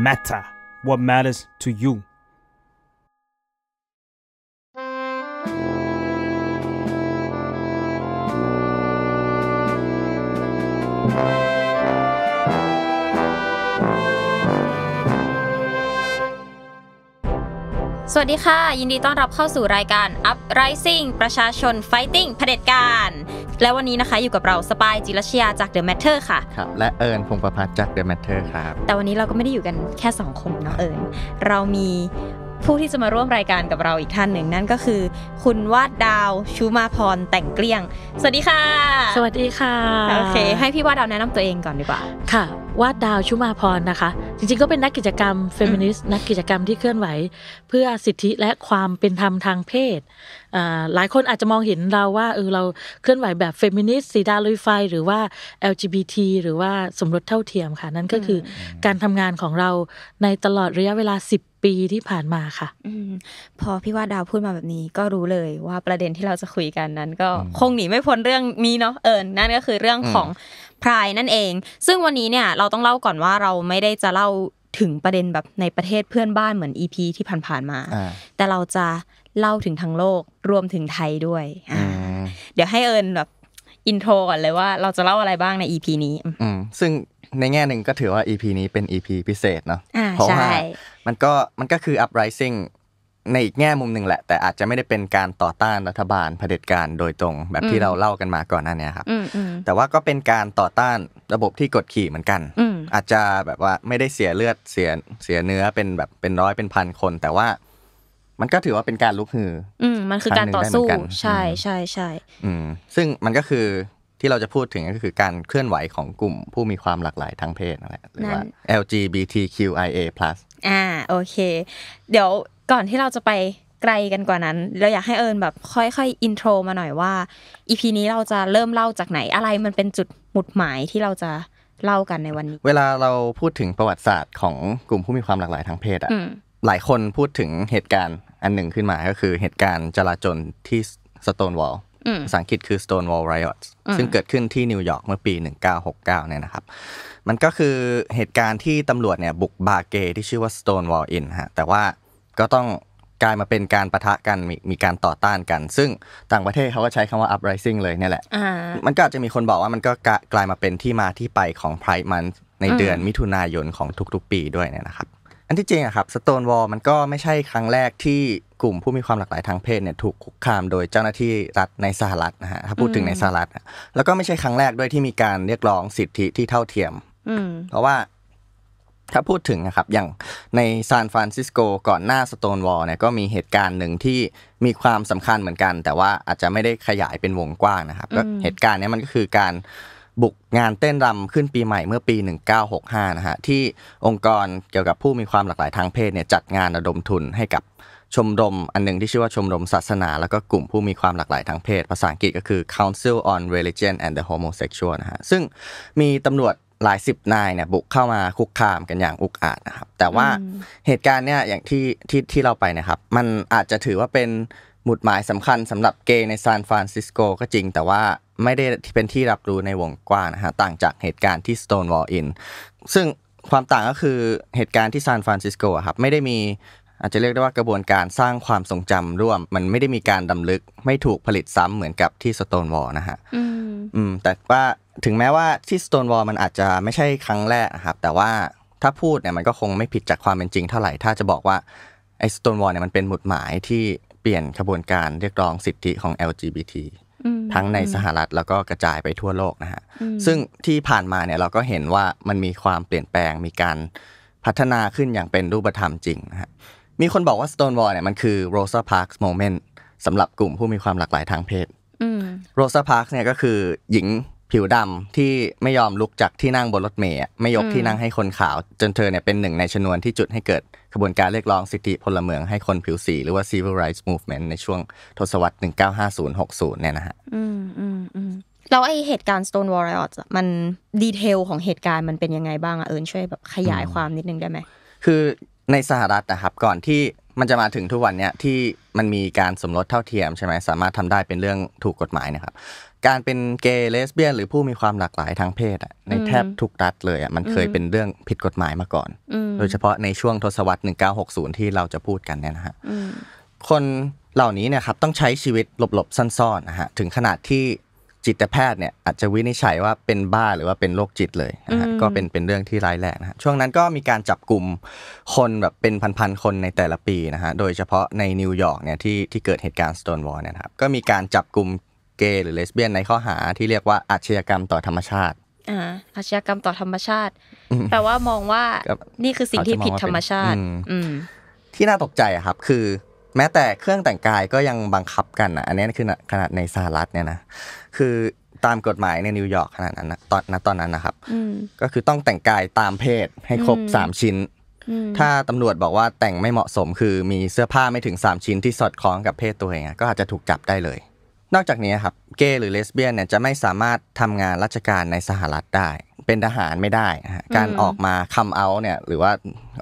matter. What matters to you. สวัสดีค่ะ ยินดีต้อนรับเข้าสู่รายการ Uprising ประชาชน Fighting เผด็จการ และวันนี้นะคะอยู่กับเราสปายจิรชยาจาก The Matter ค่ะครับและเอิญพงประพัฒจาก The Matter ครับแต่วันนี้เราก็ไม่ได้อยู่กันแค่สองคนเนาะเอิญเรามีผู้ที่จะมาร่วมรายการกับเราอีกท่านหนึ่งนั่นก็คือ คุณวาดดาวชูมาพร แต่งเกลี้ยง สวัสดีค่ะ สวัสดีค่ะโอเค ให้พี่วาดดาวแนะนำตัวเองก่อนดีกว่าค่ะว่าดาวชุมาพรนะคะจริงๆก็เป็นนักกิจกรรมเฟมินิสต์ นักกิจกรรมที่เคลื่อนไหว เพื่อสิทธิและความเป็นธรรมทางเพศหลายคนอาจจะมองเห็นเราว่าเออเราเคลื่อนไหวแบบเฟมินิสต์สีดาลุยไฟหรือว่า LGBT หรือว่าสมรสเท่าเทียมค่ะ นั่นก็คือการทำงานของเราในตลอดระยะเวลา 10 ปีที่ผ่านมาค่ะอพอพี่ว่าดาวพูดมาแบบนี้ ก็รู้เลยว่าประเด็นที่เราจะคุยกันนั้น ก็คงหนีไม่พ้นเรื่องนี้เนาะเอิญนั่นก็คือเรื่องของพรายนั่นเองซึ่งวันนี้เนี่ยเราต้องเล่าก่อนว่าเราไม่ได้จะเล่าถึงประเด็นแบบในประเทศเพื่อนบ้านเหมือนอีพีที่ผ่านๆมา แต่เราจะเล่าถึงทั้งโลกรวมถึงไทยด้วย เดี๋ยวให้เอิญแบบอินโทรก่อนเลยว่าเราจะเล่าอะไรบ้างในอีพีนี้ ซึ่งในแง่หนึ่งก็ถือว่า EP นี้เป็น EP พิเศษเนาะเพราะว่ามันก็มันก็คือ uprising ในอีกแง่มุมหนึ่งแหละแต่อาจจะไม่ได้เป็นการต่อต้านรัฐบาลเผด็จการโดยตรงแบบที่เราเล่ากันมาก่อนหน้านี้ครับแต่ว่าก็เป็นการต่อต้านระบบที่กดขี่เหมือนกัน อาจจะแบบว่าไม่ได้เสียเลือดเสียเสียเนื้อเป็นแบบเป็นร้อยเป็นพันคน แต่ว่ามันก็ถือว่าเป็นการลุกฮือ อืมมันคือการต่อสู้ ใช่ใช่ใช่ซึ่งมันก็คือที่เราจะพูดถึงก็คือการเคลื่อนไหวของกลุ่ม ผู้มีความหลากหลายทางเพศนั่นแหละหรือว่า LGBTQIA+ อ่าโอเค เดี๋ยวก่อนที่เราจะไปไกลกันกว่านั้น เราอยากให้เอิญแบบค่อยๆ อินโทรมาหน่อยว่า อีพีนี้เราจะเริ่มเล่าจากไหนอะไรมันเป็นจุดหมุดหมายที่เราจะเล่ากันในวันนี้ เวลาเราพูดถึงประวัติศาสตร์ของกลุ่มผู้มีความหลากหลายทางเพศอ่ะ หลายคนพูดถึงเหตุการณ์ อันหนึ่งขึ้นมาก็คือเหตุการณ์จลาจลที่สโตนวอลภาษาอังกฤษคือ Stonewall Riots ซึ่งเกิดขึ้นที่นิวยอร์กเมื่อปี 1969เนี่ยนะครับ มันก็คือเหตุการณ์ที่ตำรวจเนี่ยบุกบาร์เก ที่ชื่อว่า Stonewall Inn ฮะ แต่ว่าก็ต้องกลายมาเป็นการประทะกันมมีการต่อต้านกัน ซึ่งต่างประเทศเขาก็ใช้คำว่า uprising เลยเนี่ยแหละ มันก็อาจจะมีคนบอกว่ามันก็กลายมาเป็นที่มาที่ไปของ Pride Month ในเดือนมิถุนายนของทุกๆ ปีด้วยเนี่ยนะครับอันที่จริงอะครับสโตนวอลมันก็ไม่ใช่ครั้งแรกที่กลุ่มผู้มีความหลากหลายทางเพศเนี่ย ถูกคุกคามโดยเจ้าหน้าที่รัฐในสหรัฐนะฮะ ถ้าพูดถึงในสหรัฐ แล้วก็ไม่ใช่ครั้งแรกด้วยที่มีการเรียกร้องสิทธิที่เท่าเทียมเพราะว่าถ้าพูดถึงนะครับอย่างในซานฟรานซิสโกก่อนหน้าสโตนวอลเนี่ยก็มีเหตุการณ์หนึ่งที่มีความสำคัญเหมือนกัน แต่ว่าอาจจะไม่ได้ขยายเป็นวงกว้างนะครับก็เหตุการณ์นี้มันก็คือการบุกงานเต้นรำขึ้นปีใหม่เมื่อปี 1965 นะฮะ ที่องค์กรเกี่ยวกับผู้มีความหลากหลายทางเพศเนี่ย จัดงานระดมทุนให้กับชมรม อันหนึ่งที่ชื่อว่าชมรมศาสนา แล้วก็กลุ่มผู้มีความหลากหลายทางเพศ ภาษาอังกฤษก็คือ Council on Religion and the Homosexual นะฮะ ซึ่งมีตำรวจหลายสิบนายเนี่ย บุกเข้ามาคุกคามกันอย่างอุกอาจนะครับแต่ว่าเหตุการณ์เนี่ยอย่างที่ที่ที่เราไปนะครับมันอาจจะถือว่าเป็นหมุดหมายสำคัญสำหรับเกย์ในซานฟรานซิสโกก็จริงแต่ว่าไม่ได้เป็นที่รับรู้ในวงกว้างนะฮะ ต่างจากเหตุการณ์ที่ Stonewall Inn ซึ่งความต่างก็คือเหตุการณ์ที่ซานฟรานซิสโกครับไม่ได้มีอาจจะเรียกได้ว่ากระบวนการสร้างความทรงจำร่วม มันไม่ได้มีการดำลึกไม่ถูกผลิตซ้ำเหมือนกับที่สโตนวอลนะฮะอืมแต่ว่าถึงแม้ว่าที่สโตนวอลมันอาจจะไม่ใช่ครั้งแรกครับ แต่ว่าถ้าพูดเนี่ย มันก็คงไม่ผิดจากความเป็นจริงเท่าไหร่ ถ้าจะบอกว่าไอ้สโตนวอลเนี่ยมันเป็นหมุดหมายที่เปลี่ยนขบวนการเรียกร้องสิทธิของ LGBT ทั้งในสหรัฐแล้วก็กระจายไปทั่วโลกนะฮะ ซึ่งที่ผ่านมาเนี่ย เราก็เห็นว่ามันมีความเปลี่ยนแปลงมีการพัฒนาขึ้นอย่างเป็นรูปธรรมจริงนะฮะ มีคนบอกว่า Stonewall เนี่ย มันคือ Rosa Parks moment สำหรับกลุ่มผู้มีความหลากหลายทางเพศ Rosa Parks เนี่ย ก็คือหญิงผิวดำที่ไม่ยอมลุกจากที่นั่งบนรถเมย์ไม่ยกที่นั่งให้คนขาว จนเธอเนี่ยเป็นหนึ่งในชนวนที่จุดให้เกิดขบวนการเรียกร้องสิทธิพลเมืองให้คนผิวสี หรือว่า civil rights movement ในช่วงทศวรรษ1950-60เนี่ยนะฮะ อืมอืมอืมแล้วไอเหตุการณ์ Stonewall Riots มันดีเทลของเหตุการณ์มันเป็นยังไงบ้างอะเอิญช่วยแบบขยายความนิดนึงได้ไหมคือในสหรัฐนะครับก่อนที่มันจะมาถึงทุกวันเนี้ยที่มันมีการสมรสเท่าเทียมใช่ไหมสามารถทำได้เป็นเรื่องถูกกฎหมายนะครับการเป็นเกย์ เลสเบี้ยน หรือผู้มีความหลากหลายทางเพศอ่ะในแทบทุกรัฐเลยอ่ะมันเคยเป็นเรื่องผิดกฎหมายมาก่อน โดยเฉพาะในช่วงทศวรรษ1960 ที่เราจะพูดกันเนี่ยนะฮะคนเหล่านี้เนี่ยครับต้องใช้ชีวิตหลบๆซ่อนๆนะฮะถึงขนาดที่จิตแพทย์เนี่ยอาจจะวินิจฉัยว่าเป็นบ้าหรือว่าเป็นโรคจิตเลยนะฮะก็เป็นเป็นเรื่องที่ร้ายแรงนะฮะช่วงนั้นก็มีการจับกลุ่มคนแบบเป็นพันๆคนในแต่ละปีนะฮะโดยเฉพาะในนิวยอร์กเนี่ยที่ที่เกิดเหตุการณ์สโตนวอลเนี่ยครับก็มีการจับกลุ่มกย์หรือเลสเบี้ยนในข้อหาที่เรียกว่าอาชญากรรมต่อธรรมชาติอ่าอาชญากรรมต่อธรรมชาติแปลว่ามองว่านี่คือสิ่งที่ผิดธรรมชาติอที่น่าตกใจครับคือแม้แต่เครื่องแต่งกายก็ยังบังคับกันอันนี้คือขนาดในสหรัฐเนี่ยนะคือตามกฎหมายในนิวยอร์กขนาดนั้นนะตอนนตอนนั้นนะครับก็คือต้องแต่งกายตามเพศให้ครบสามชิ้นถ้าตำรวจบอกว่าแต่งไม่เหมาะสม คือมีเสื้อผ้าไม่ถึงสามชิ้นที่สอดคล้องกับเพศตัวเองก็อาจจะถูกจับได้เลยนอกจากนี้ครับ เกย์หรือเลสเบี้ยนเนี่ยจะไม่สามารถทำงานราชการในสหรัฐได้ เป็นทหารไม่ได้ การออกมาคัมเอาเนี่ยหรือว่า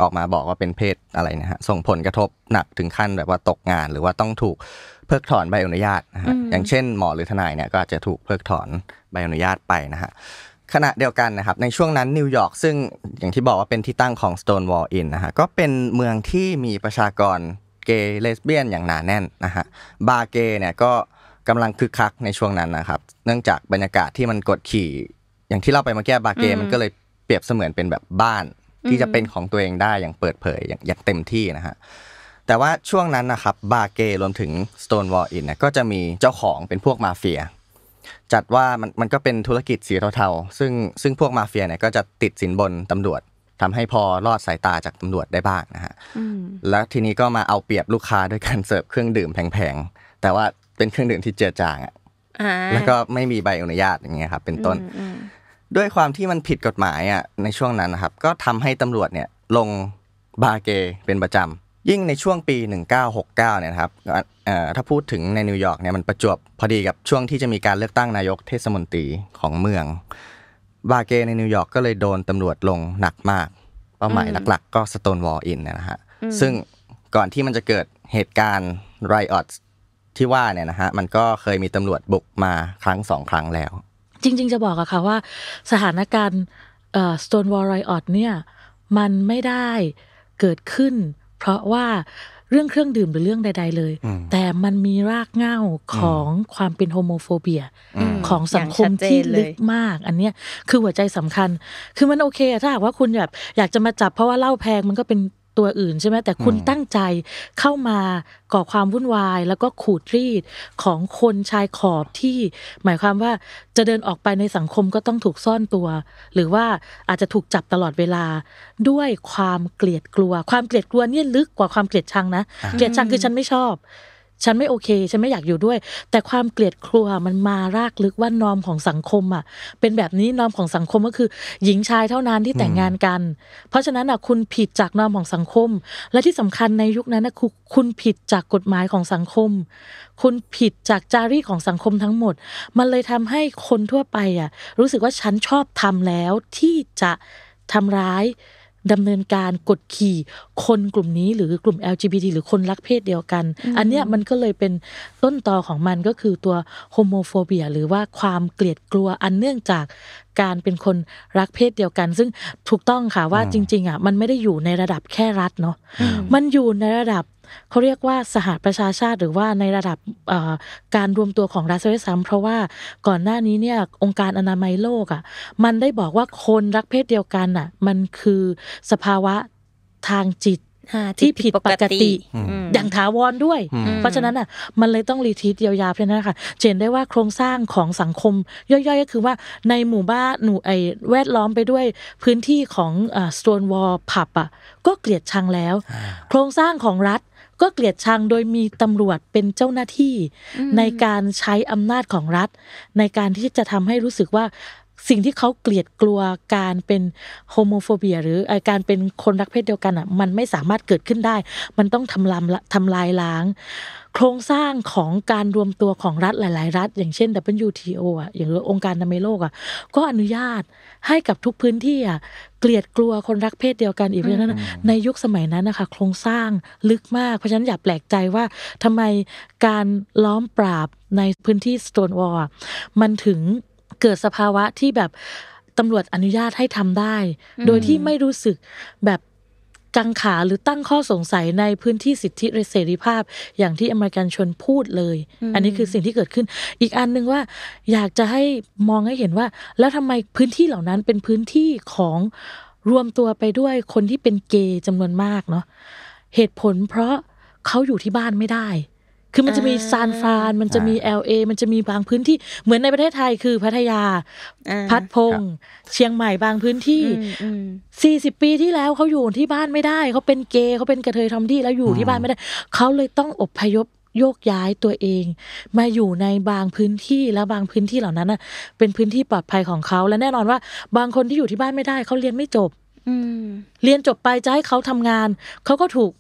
ออกมาบอกว่าเป็นเพศอะไรนะฮะส่งผลกระทบหนักถึงขั้นแบบว่าตกงาน หรือว่าต้องถูกเพิกถอนใบอนุญาตนะฮะอย่างเช่นหมอหรือทนายเนี่ยก็อาจจะถูกเพิกถอนใบอนุญาตไปนะฮะขณะเดียวกันนะครับในช่วงนั้นนิวยอร์กซึ่งอย่างที่บอกว่าเป็นที่ตั้งของ Stonewall Inn นะฮะก็เป็นเมืองที่มีประชากรเกย์เลสเบี้ยนอย่างหนาแน่นนะฮะบาร์เกย์เนี่ยก็กำลังคึกคักในช่วงนั้นนะครับ เนื่องจากบรรยากาศที่มันกดขี่ อย่างที่เราไปมาแก้บาเกมันก็เลยเปรียบเสมือนเป็นแบบบ้าน ที่จะเป็นของตัวเองได้อย่างเปิดเผยอย่างเต็มที่นะฮะ แต่ว่าช่วงนั้นนะครับ บาเกรวมถึง Stonewall Inn ก็จะมีเจ้าของเป็นพวกมาเฟีย จัดว่ามันมันก็เป็นธุรกิจสีเทาๆ ซึ่งซึ่งพวกมาเฟียเนี่ยก็จะติดสินบนตำรวจทำให้พอรอดสายตาจากตำรวจได้บ้างนะฮะแล้วทีนี้ก็มาเอาเปรียบลูกค้าด้วยการเสิร์ฟเครื่องดื่มแพงๆ แต่ว่าเป็นเครื่องดื่มที่เจือจางอ่ะแล้วก็ไม่มีใบอนุญาตอย่างเงี้ยครับ เป็นต้น ด้วยความที่มันผิดกฎหมายอ่ะในช่วงนั้นนะครับ ก็ทำให้ตำรวจเนี่ยลงบาเกเป็นประจำ ยิ่งในช่วงปี 1969เนี่ยครับ ถ้าพูดถึงในนิวยอร์กเนี่ยมันประจวบพอดีกับช่วงที่จะมีการเลือกตั้งนายกเทศมนตรีของเมือง บาเกในนิวยอร์กก็เลยโดนตำรวจลงหนักมากเป้าหมายหลักๆ ก็สโตนวอลอินนะฮะ ซึ่งก่อนที่มันจะเกิดเหตุการณ์ไรออตที่ว่าเนี่ยนะฮะมันก็เคยมีตำรวจบุกมาครั้งสองครั้งแล้ว จริง ๆ จะบอกอะค่ะว่า สถานการณ์ Stone Wall Riot เนี่ย มันไม่ได้เกิดขึ้นเพราะว่าเรื่องเครื่องดื่มหรือเรื่องใดๆเลย แต่มันมีรากเหง้าของความเป็นโฮโมโฟเบียของสังคมที่ลึกมาก อันเนี้ยคือหัวใจสำคัญคือมันโอเคถ้าหากว่าคุณแบบอยากจะมาจับเพราะว่าเหล้าแพงมันก็เป็นตัวอื่นใช่ไหมแต่คุณตั้งใจเข้ามาก่อความวุ่นวาย แล้วก็ขูดรีดของคนชายขอบที่ หมายความว่าจะเดินออกไปในสังคมก็ต้องถูกซ่อนตัว หรือว่าอาจจะถูกจับตลอดเวลาด้วยความเกลียดกลัว ความเกลียดกลัวเนี่ยลึกกว่าความเกลียดชังนะ เกลียดชังคือฉันไม่ชอบฉันไม่โอเค ฉันไม่อยากอยู่ด้วย แต่ความเกลียดครัวมันมารากลึกว่านอมของสังคมอ่ะ เป็นแบบนี้นอมของสังคมก็คือ หญิงชายเท่านั้นที่แต่งงานกัน เพราะฉะนั้นอ่ะคุณผิดจากนอมของสังคม และที่สำคัญในยุคนั้นนะคือคุณผิดจากกฎหมายของสังคม คุณผิดจากจารีของสังคมทั้งหมด มันเลยทำให้คนทั่วไปอ่ะ รู้สึกว่าฉันชอบทำแล้วที่จะทำร้ายดำเนินการกดขี่คนกลุ่มนี้หรือกลุ่ม LGBT หรือคนรักเพศเดียวกัน อันเนี้ยมันก็เลยเป็นต้นต่อของมันก็คือตัวโฮโมโฟเบียหรือว่าความเกลียดกลัวอันเนื่องจากการเป็นคนรักเพศเดียวกัน ซึ่งถูกต้องค่ะว่าจริง ๆอ่ะมันไม่ได้อยู่ในระดับแค่รัฐเนาะมันอยู่ในระดับเขาเรียกว่าสหประชาชาติหรือว่าในระดับการรวมตัวของรัฐเวยซ้ำเพราะว่าก่อนหน้านี้เนี่ยองค์การอนามัยโลกอะ่ะมันได้บอกว่าคนรักเพศเดียวกันอะ่ะมันคือสภาวะทางจิตที่ผิดปกติอย่างถาวรด้วย เพราะฉะนั้นอ่ะมันเลยต้องรีทีทเยียวยาเพื่อนั้นค่ะเจนได้ว่าโครงสร้างของสังคม ย่อยๆก็คือว่าในหมู่บ้านหนูไอแวดล้อมไปด้วยพื้นที่ของสโตนวอลผับอ่ะก็เกลียดชังแล้ว โครงสร้างของรัฐก็เกลียดชังโดยมีตำรวจเป็นเจ้าหน้าที่ ในการใช้อำนาจของรัฐในการที่จะทำให้รู้สึกว่าสิ่งที่เขาเกลียดกลัวการเป็นโฮโมโฟเบียหรือการเป็นคนรักเพศเดียวกันอ่ะมันไม่สามารถเกิดขึ้นได้ มันต้องทำลายทำลายล้างโครงสร้างของการรวมตัวของรัฐหลายๆ รัฐ อย่างเช่น WTO อ่ะ อย่างองค์การนาเมโลกอ่ะ ก็อนุญาตให้กับทุกพื้นที่อ่ะเกลียดกลัวคนรักเพศเดียวกันอีกเพราะฉะนั้นในยุคสมัยนั้นนะคะโครงสร้างลึกมาก เพราะฉะนั้นอย่าแปลกใจว่าทำไมการล้อมปราบในพื้นที่สโตนวอลมันถึงเกิดสภาวะที่แบบตำรวจอนุญาตให้ทำได้โดยที่ไม่รู้สึกแบบกังขาหรือตั้งข้อสงสัยในพื้นที่สิทธิเสรีภาพอย่างที่อเมริกันชนพูดเลย อันนี้คือสิ่งที่เกิดขึ้น อีกอันหนึ่งว่าอยากจะให้มองให้เห็นว่า แล้วทำไมพื้นที่เหล่านั้นเป็นพื้นที่ของรวมตัวไปด้วยคนที่เป็นเกย์จำนวนมากเนาะเหตุผลเพราะเขาอยู่ที่บ้านไม่ได้คือมันจะมีซานฟราน มันจะมี LA มันจะมีบางพื้นที่ เหมือนในประเทศไทยคือพัทยา พัทพงเชียงใหม่บางพื้นที่40ปีที่แล้วเขาอยู่ที่บ้านไม่ได้เขาเป็นเกย์เขาเป็นกระเทยทอมดี้แล้วอยู่ที่บ้านไม่ได้เขาเลยต้องอบพยพโยกย้ายตัวเอง มาอยู่ในบางพื้นที่แล้วบางพื้นที่เหล่านั้นเป็นพื้นที่ปลอดภัยของเขาและแน่นอนว่า บางคนที่อยู่ที่บ้านไม่ได้เขาเรียนไม่จบเรียนจบไปจะให้เขาทำงานเขาก็ถูก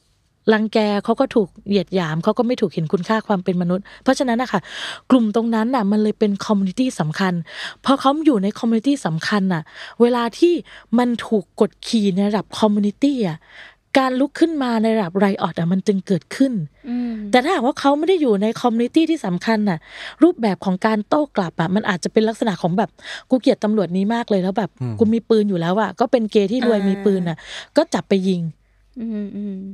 รังแกเขาก็ถูกเหยียดหยามเขาก็ไม่ถูกเห็นคุณค่าความเป็นมนุษย์ เพราะฉะนั้นนะคะกลุ่มตรงนั้นน่ะมันเลยเป็นคอมมูนิตี้สำคัญพอเขาอยู่ในคอมมูนิตี้สำคัญน่ะ เวลาที่มันถูกกดขี่ในระดับคอมมูนิตี้อ่ะการลุกขึ้นมาในระดับไรออดอ่ะมันจึงเกิดขึ้นแต่ถ้าหากว่าเขาไม่ได้อยู่ในคอมมูนิตี้ที่สำคัญน่ะ รูปแบบของการโต้กลับอ่ะมันอาจจะเป็นลักษณะของแบบกูเกลียดตำรวจนี้มากเลยแล้วแบบกูมีปืนอยู่แล้วอ่ะก็เป็นเกย์ที่รวยมีปืนอ่ะ ก็จับไปยิง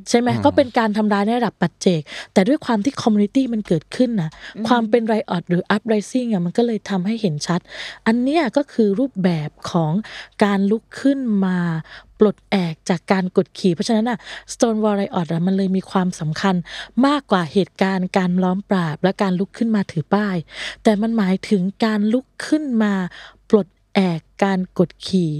ใช่ไหมก็เป็นการทำร้ายในระดับปัจเจก แต่ด้วยความที่คอมมูนิตี้มันเกิดขึ้นนะความเป็นไรออดหรืออัพไรซิ่งอ่ะมันก็เลยทำให้เห็นชัด อันเนี้ยก็คือรูปแบบของการลุกขึ้นมา ปลดแอกจากการกดขี่เพราะฉะนั้นอ่ะสโตนวอร l อออ o มันเลยมีความสำคัญมากกว่าเหตุการณ์การล้อมปราบ และการลุกขึ้นมาถือป้าย แต่มันหมายถึงการลุกขึ้นมา ปลดแอกการกดขี่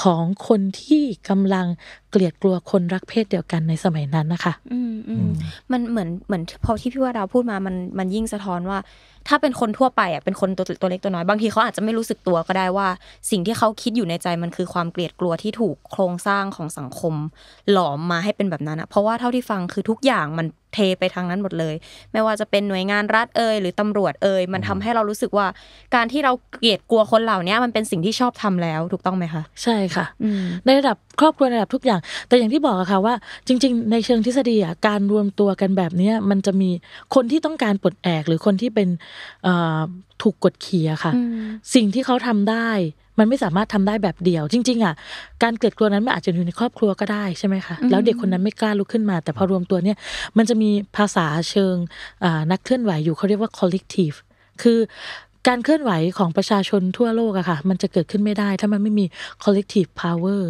ของคนที่กำลังเกลียดกลัวคนรักเพศเดียวกันในสมัยนั้นนะคะอืมอืมมันเหมือนเหมือนพอที่พี่ว่าเราพูดมา มันมันยิ่งสะท้อนว่า ถ้าเป็นคนทั่วไปอ่ะ เป็นคนตัวตัวเล็กตัวน้อย บางทีเขาอาจจะไม่รู้สึกตัวก็ได้ว่า สิ่งที่เขาคิดอยู่ในใจมันคือความ เกลียดกลัวที่ถูกโครงสร้างของสังคมหลอมมาให้เป็นแบบนั้นอ่ะ เพราะว่าเท่าที่ฟังคือทุกอย่างมันเทไปทางนั้นหมดเลย ไม่ว่าจะเป็นหน่วยงานรัฐเอ่ยหรือตำรวจเอ่ยมันทำให้เรารู้สึกว่าการที่เราเกลียดกลัวคนเหล่านี้มันเป็นสิ่งที่ชอบทำแล้วถูกต้องไหมคะใช่ค่ะในระดับครอบครัวในระดับทุกอย่าง แต่อย่างที่บอกอะค่ะว่า จริง ๆ ในเชิงทฤษฎีอะการรวมตัวกันแบบนี้มันจะมีคนที่ต้องการปลดแอกหรือคนที่เป็นถูกกดขี่อะค่ะ สิ่งที่เขาทำได้มันไม่สามารถทำได้แบบเดียวจริง ๆอ่ะการเกิดกลัวนั้นมันอาจจะอยู่ในครอบครัวก็ได้ใช่ไหมคะแล้วเด็กคนนั้นไม่กล้าลุกขึ้นมาแต่พอรวมตัวเนี่ยมันจะมีภาษาเชิงนักเคลื่อนไหวอยู่เขาเรียกว่า collective คือการเคลื่อนไหวของประชาชนทั่วโลกอะค่ะ มันจะเกิดขึ้นไม่ได้ถ้ามันไม่มี collective power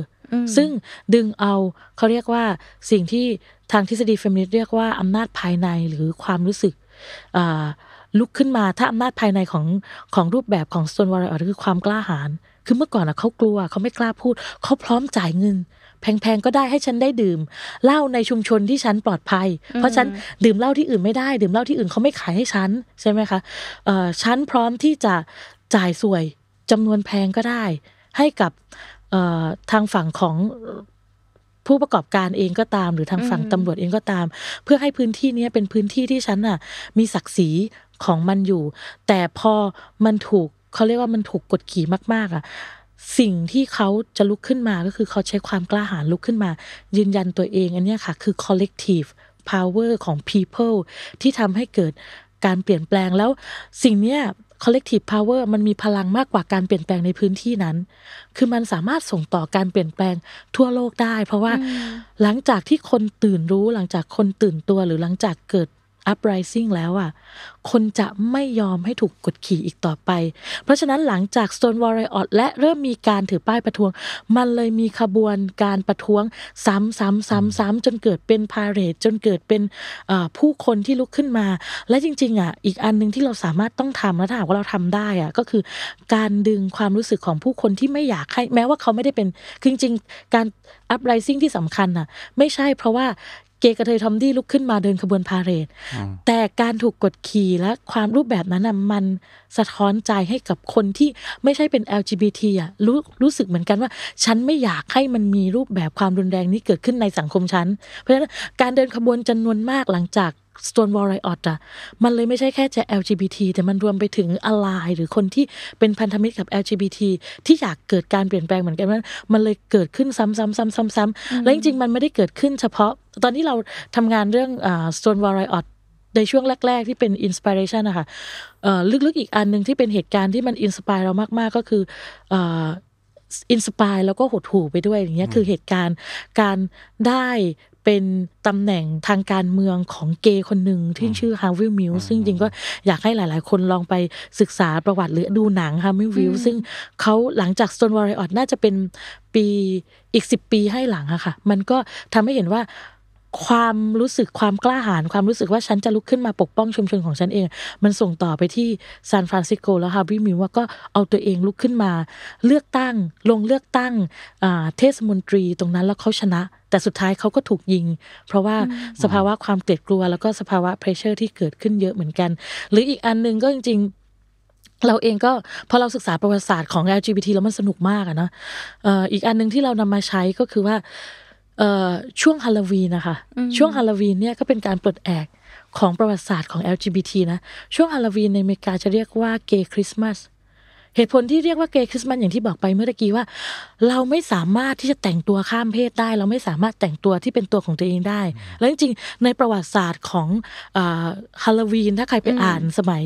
ซึ่งดึงเอาเขาเรียกว่าสิ่งที่ทางทฤษฎีเฟมินิสต์เรียกว่าอำนาจภายในหรือความรู้สึกลุกขึ้นมาถ้าอำนาจภายในของของรูปแบบของโซนวอร์ริเออร์คือความกล้าหาญคือเมื่อก่อนอะเขากลัวเขาไม่กล้าพูด เขาพร้อมจ่ายเงินแพงๆ ก็ได้ให้ฉันได้ดื่มเหล้าในชุมชนที่ฉันปลอดภัยเพราะฉัน ดื่มเหล้าที่อื่นไม่ได้ดื่มเหล้าที่อื่นเขาไม่ขายให้ฉันใช่ไหมคะฉันพร้อมที่จะจ่ายสวยจำนวนแพงก็ได้ ให้กับทางฝั่งของผู้ประกอบการเองก็ตามหรือทางฝั่งตำรวจเองก็ตาม เพื่อให้พื้นที่นี้เป็นพื้นที่ที่ฉันน่ะ มีศักดิ์ศรีของมันอยู่ แต่พอมันถูกเขาเรียกว่ามันถูกกดขี่มากๆ อ่ะสิ่งที่เขาจะลุกขึ้นมาก็คือเขาใช้ความกล้าหาญลุกขึ้นมา ยืนยันตัวเองอันนี้ค่ะ คือ collective power ของ people ที่ทำให้เกิดการเปลี่ยนแปลงแล้วสิ่งนี้ collective power มันมีพลังมากกว่าการเปลี่ยนแปลงในพื้นที่นั้น คือมันสามารถส่งต่อการเปลี่ยนแปลงทั่วโลกได้เพราะว่าหลังจากที่คนตื่นรู้หลังจากคนตื่นตัวหรือหลังจากเกิด uprising แล้วอ่ะคนจะไม่ยอมให้ถูกกดขี่อีกต่อไป เพราะฉะนั้นหลังจาก Stonewall Riot และเริ่มมีการถือป้ายประท้วง มันเลยมีขบวนการประท้วงซ้ำๆๆๆจนเกิดเป็นพาเรดจนเกิดเป็นผู้คนที่ลุกขึ้นมา และจริง ๆ อ่ะ อีกอันนึงที่เราสามารถต้องทำและถ้าหากว่าเราทำได้อ่ะก็คือการดึงความรู้สึกของผู้คนที่ไม่อยากให้แม้ว่าเขาไม่ได้เป็น จริงๆ การ uprising ที่สำคัญอ่ะ ไม่ใช่เพราะว่าเกย์กระเทยทอมดี้ลุกขึ้นมาเดินขบวนพาเหรดแต่การถูกกดขี่และความรูปแบบนั้นมันสะท้อนใจให้กับคนที่ไม่ใช่เป็น LGBT อ่ะรู้รู้สึกเหมือนกันว่า ฉันไม่อยากให้มันมีรูปแบบความรุนแรงนี้เกิดขึ้นในสังคมฉัน เพราะฉะนั้นการเดินขบวนจำนวนมากหลังจาก Stonewall Riot อะมันเลยไม่ใช่แค่จะ LGBT แต่มันรวมไปถึงอลายหรือคนที่เป็นพันธมิตรกับ LGBT ที่อยากเกิดการเปลี่ยนแปลงเหมือนกัน มันมันเลยเกิดขึ้นซ้ำๆๆๆๆ แล้วจริงๆมันไม่ได้เกิดขึ้นเฉพาะตอนที่เราทำงานเรื่อง Stonewall Riot ในช่วงแรก ๆที่เป็นอินสปิเรชันนะคะลึกๆอีกอันหนึ่งที่เป็นเหตุการณ์ที่มันอินสปายเรามาก ๆ ก็คืออินสปายแล้วก็หดหู่ไปด้วยอย่างเงี้ยคือเหตุการณ์การได้เป็นตำแหน่งทางการเมืองของเกย์คนหนึ่งที่ชื่อฮาวิลมิวซึ่งจริงก็อยากให้หลายๆ คนลองไปศึกษาประวัติ หรือดูหนังฮาวิลมิวซึ่งเขาหลังจากสโตนวอร์ิออตน่าจะเป็นปีอีกสิบปีให้หลังอะค่ะ มันก็ทำให้เห็นว่าความรู้สึกความกล้าหาญความรู้สึกว่าฉันจะลุกขึ้นมาปกป้องชุมชนของฉันเอง มันส่งต่อไปที่ซานฟรานซิสโกแล้วฮาวิมิว่าก็เอาตัวเองลุกขึ้นมา เลือกตั้งลงเลือกตั้งเทศมนตรีตรงนั้น แล้วเขาชนะแต่สุดท้ายเขาก็ถูกยิง เพราะว่าสภาวะความเกลียดกลัวแล้วก็สภาวะเพรสเชอร์ที่เกิดขึ้นเยอะเหมือนกัน หรืออีกอันนึงก็จริงเราเองก็พอเราศึกษาประวัติศาสตร์ของ LGBT แล้วมันสนุกมากอะนะอีกอันนึง ที่เรานำมาใช้ก็คือว่าช่วงฮาโลวีนนะคะช่วงฮาโลวีนเนี่ยก็เป็นการปลดแอกของประวัติศาสตร์ของ LGBT นะ ช่วงฮาโลวีนในอเมริกาจะเรียกว่าเกย์คริสต์มาสเหตุผลที่เรียกว่าเกย์คริสต์มาสอย่างที่บอกไปเมื่อกี้ว่าเราไม่สามารถที่จะแต่งตัวข้ามเพศได้ เราไม่สามารถแต่งตัวที่เป็นตัวของตัวเองได้ แล้วจริงๆในประวัติศาสตร์ของฮาโลวีนถ้าใครไปอ่านสมัย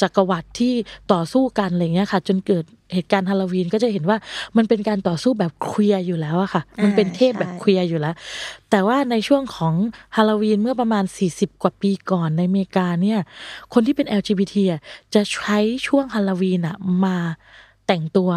จักรวรรดิที่ต่อสู้กันอะไรเงี้ยค่ะจนเกิดเหตุการณ์ฮาโลวีนก็จะเห็นว่ามันเป็นการต่อสู้แบบเคลียร์อยู่แล้วอะค่ะ มันเป็นเทพแบบเคลียร์อยู่แล้ว แต่ว่าในช่วงของฮาโลวีนเมื่อประมาณ 40 กว่าปีก่อนในอเมริกาเนี่ย คนที่เป็น LGBT จะใช้ช่วงฮาโลวีนอะมาแต่งตัว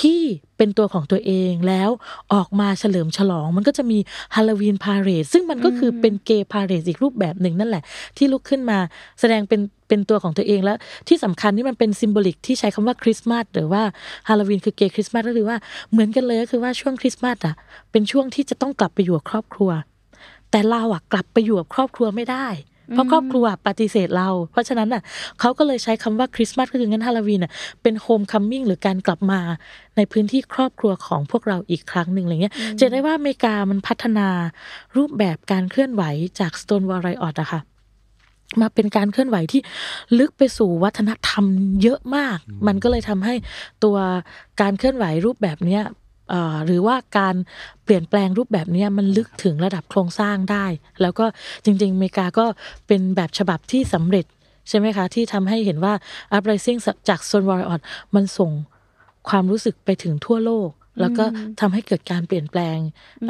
ที่เป็นตัวของตัวเองแล้วออกมาเฉลิมฉลองมันก็จะมีฮาโลวีนพาเรดซึ่งมันก็คือเป็นเกย์พาเรดอีกรูปแบบหนึ่งนั่นแหละที่ลุกขึ้นมาแสดงเป็นเป็นตัวของตัวเองแล้ว ที่สำคัญที่มันเป็นซิมโบลิกที่ใช้คำว่าคริสต์มาสหรือว่าฮาโลวีนคือเกย์คริสต์มาสก็คือว่าเหมือนกันเลยก็คือว่าช่วงคริสต์มาสอ่ะ เป็นช่วงที่จะต้องกลับไปอยู่กับครอบครัว แต่เราอ่ะกลับไปอยู่กับครอบครัวไม่ได้เพราะครอบครัวปฏิเสธเรา เพราะฉะนั้นอ่ะเขาก็เลยใช้คำว่าคริสต์มาสก็คืองั้นฮาโลวีนอ่ะเป็นโฮมคัมมิ่งหรือการกลับมา ในพื้นที่ครอบครัวของพวกเราอีกครั้งหนึ่งอะไรเงี้ย จะได้ว่าอเมริกามันพัฒนารูปแบบการเคลื่อนไหวจากสโตนวอ a ไร r อต t อะค่ะมาเป็นการเคลื่อนไหวที่ลึกไปสู่วัฒนธรรมเยอะมาก มันก็เลยทำให้ตัวการเคลื่อนไหวรูปแบบเนี้ยหรือว่าการเปลี่ยนแปลงรูปแบบนี้มันลึกถึงระดับโครงสร้างได้ แล้วก็จริงๆอเมริกาก็เป็นแบบฉบับที่สำเร็จ ใช่ไหมคะที่ทำให้เห็นว่า uprising จากโซนวอร์ออมันส่งความรู้สึกไปถึงทั่วโลกแล้วก็ทำให้เกิดการเปลี่ยนแปลง